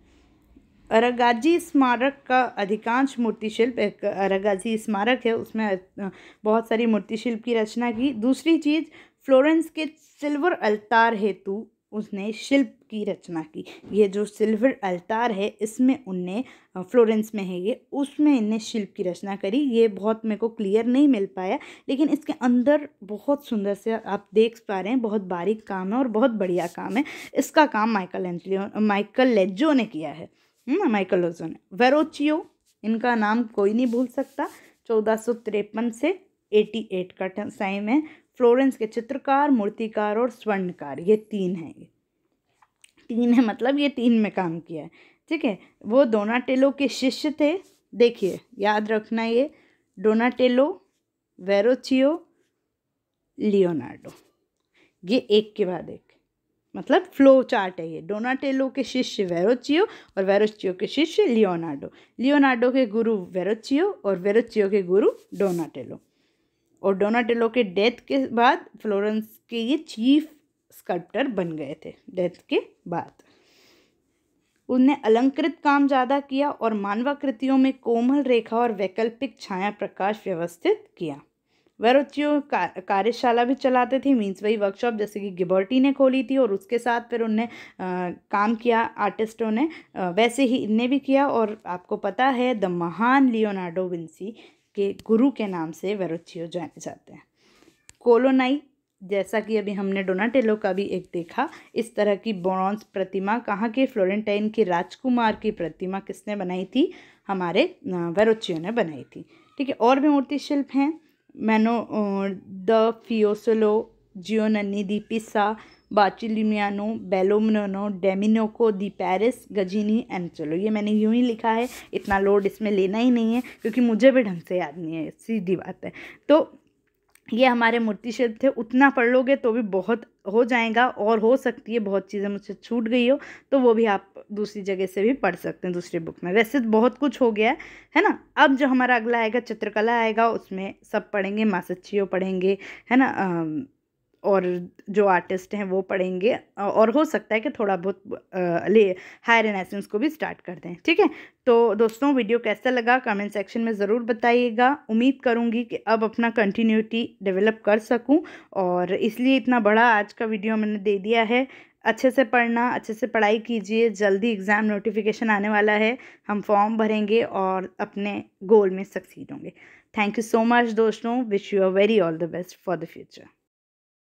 अरगाजी स्मारक का अधिकांश मूर्तिशिल्प एक अरगाजी स्मारक है उसमें बहुत सारी मूर्तिशिल्प की रचना की दूसरी चीज़ फ्लोरेंस के सिल्वर अल्तार हेतु उसने शिल्प की रचना की ये जो सिल्वर अल्तार है इसमें उनने फ्लोरेंस में है ये उसमें इनने शिल्प की रचना करी ये बहुत मेरे को क्लियर नहीं मिल पाया लेकिन इसके अंदर बहुत सुंदर से आप देख पा रहे हैं बहुत बारीक काम है और बहुत बढ़िया काम है इसका काम माइकल एंजलियो माइकल लेजो ने किया है हम्म, माइकल लेजो ने वेरोचियो इनका नाम कोई नहीं भूल सकता चौदह से एटी एट का टाइम है फ्लोरेंस के चित्रकार मूर्तिकार और स्वर्णकार ये तीन हैं ये तीन है मतलब ये तीन में काम किया है ठीक है वो डोनाटेलो के शिष्य थे देखिए याद रखना ये डोनाटेलो वेरोचियो लियोनार्डो ये एक के बाद एक मतलब फ्लो चार्ट है ये डोनाटेलो के शिष्य वेरोचियो और वेरोचियो के शिष्य लियोनार्डो लियोनार्डो के गुरु वेरोचियो और वेरोचियो के गुरु डोनाटेलो और डोनाटेलो के डेथ के बाद फ्लोरेंस के ये चीफ स्कल्प्टर बन गए थे डेथ के बाद उनने अलंकृत काम ज़्यादा किया और मानवाकृतियों में कोमल रेखा और वैकल्पिक छाया प्रकाश व्यवस्थित किया वैरुचियो का, कार्यशाला भी चलाते थे मीन्स वही वर्कशॉप जैसे कि गिबर्टी ने खोली थी और उसके साथ फिर उनने काम किया आर्टिस्टों ने आ, वैसे ही इनने भी किया और आपको पता है द महान लियोनार्डो विंसी के गुरु के नाम से वेरोचियो जाने जाते हैं कोलोनाई जैसा कि अभी हमने डोनाटेलो का भी एक देखा इस तरह की ब्रॉन्स प्रतिमा कहाँ के फ्लोरेंटाइन के राजकुमार की प्रतिमा किसने बनाई थी हमारे वेरोचियो ने बनाई थी ठीक है और भी मूर्तिशिल्प हैं मैनो द फियोसोलो जियोनन्नी दी पिसा बाचिलिमियानो बेलोमनो डेमिनोको दी पेरिस गजीनी एंड चलो ये मैंने यूँ ही लिखा है इतना लोड इसमें लेना ही नहीं है क्योंकि मुझे भी ढंग से याद नहीं है सीधी बात है तो ये हमारे मूर्ति शिल्प थे उतना पढ़ लोगे तो भी बहुत हो जाएगा और हो सकती है बहुत चीज़ें मुझसे छूट गई हो तो वो भी आप दूसरी जगह से भी पढ़ सकते हैं दूसरी बुक में वैसे तो बहुत कुछ हो गया है है ना अब जो हमारा अगला आएगा चित्रकला आएगा उसमें सब पढ़ेंगे मासच्छियों पढ़ेंगे है ना और जो आर्टिस्ट हैं वो पढ़ेंगे और हो सकता है कि थोड़ा बहुत ले हायर एनासेंस को भी स्टार्ट कर दें ठीक है तो दोस्तों वीडियो कैसा लगा कमेंट सेक्शन में ज़रूर बताइएगा उम्मीद करूँगी कि अब अपना कंटिन्यूटी डेवलप कर सकूँ और इसलिए इतना बड़ा आज का वीडियो मैंने दे दिया है अच्छे से पढ़ना अच्छे से पढ़ाई कीजिए जल्दी एग्ज़ाम नोटिफिकेशन आने वाला है हम फॉर्म भरेंगे और अपने गोल में सक्सीड होंगे थैंक यू सो मच दोस्तों wish you are very all the best for the future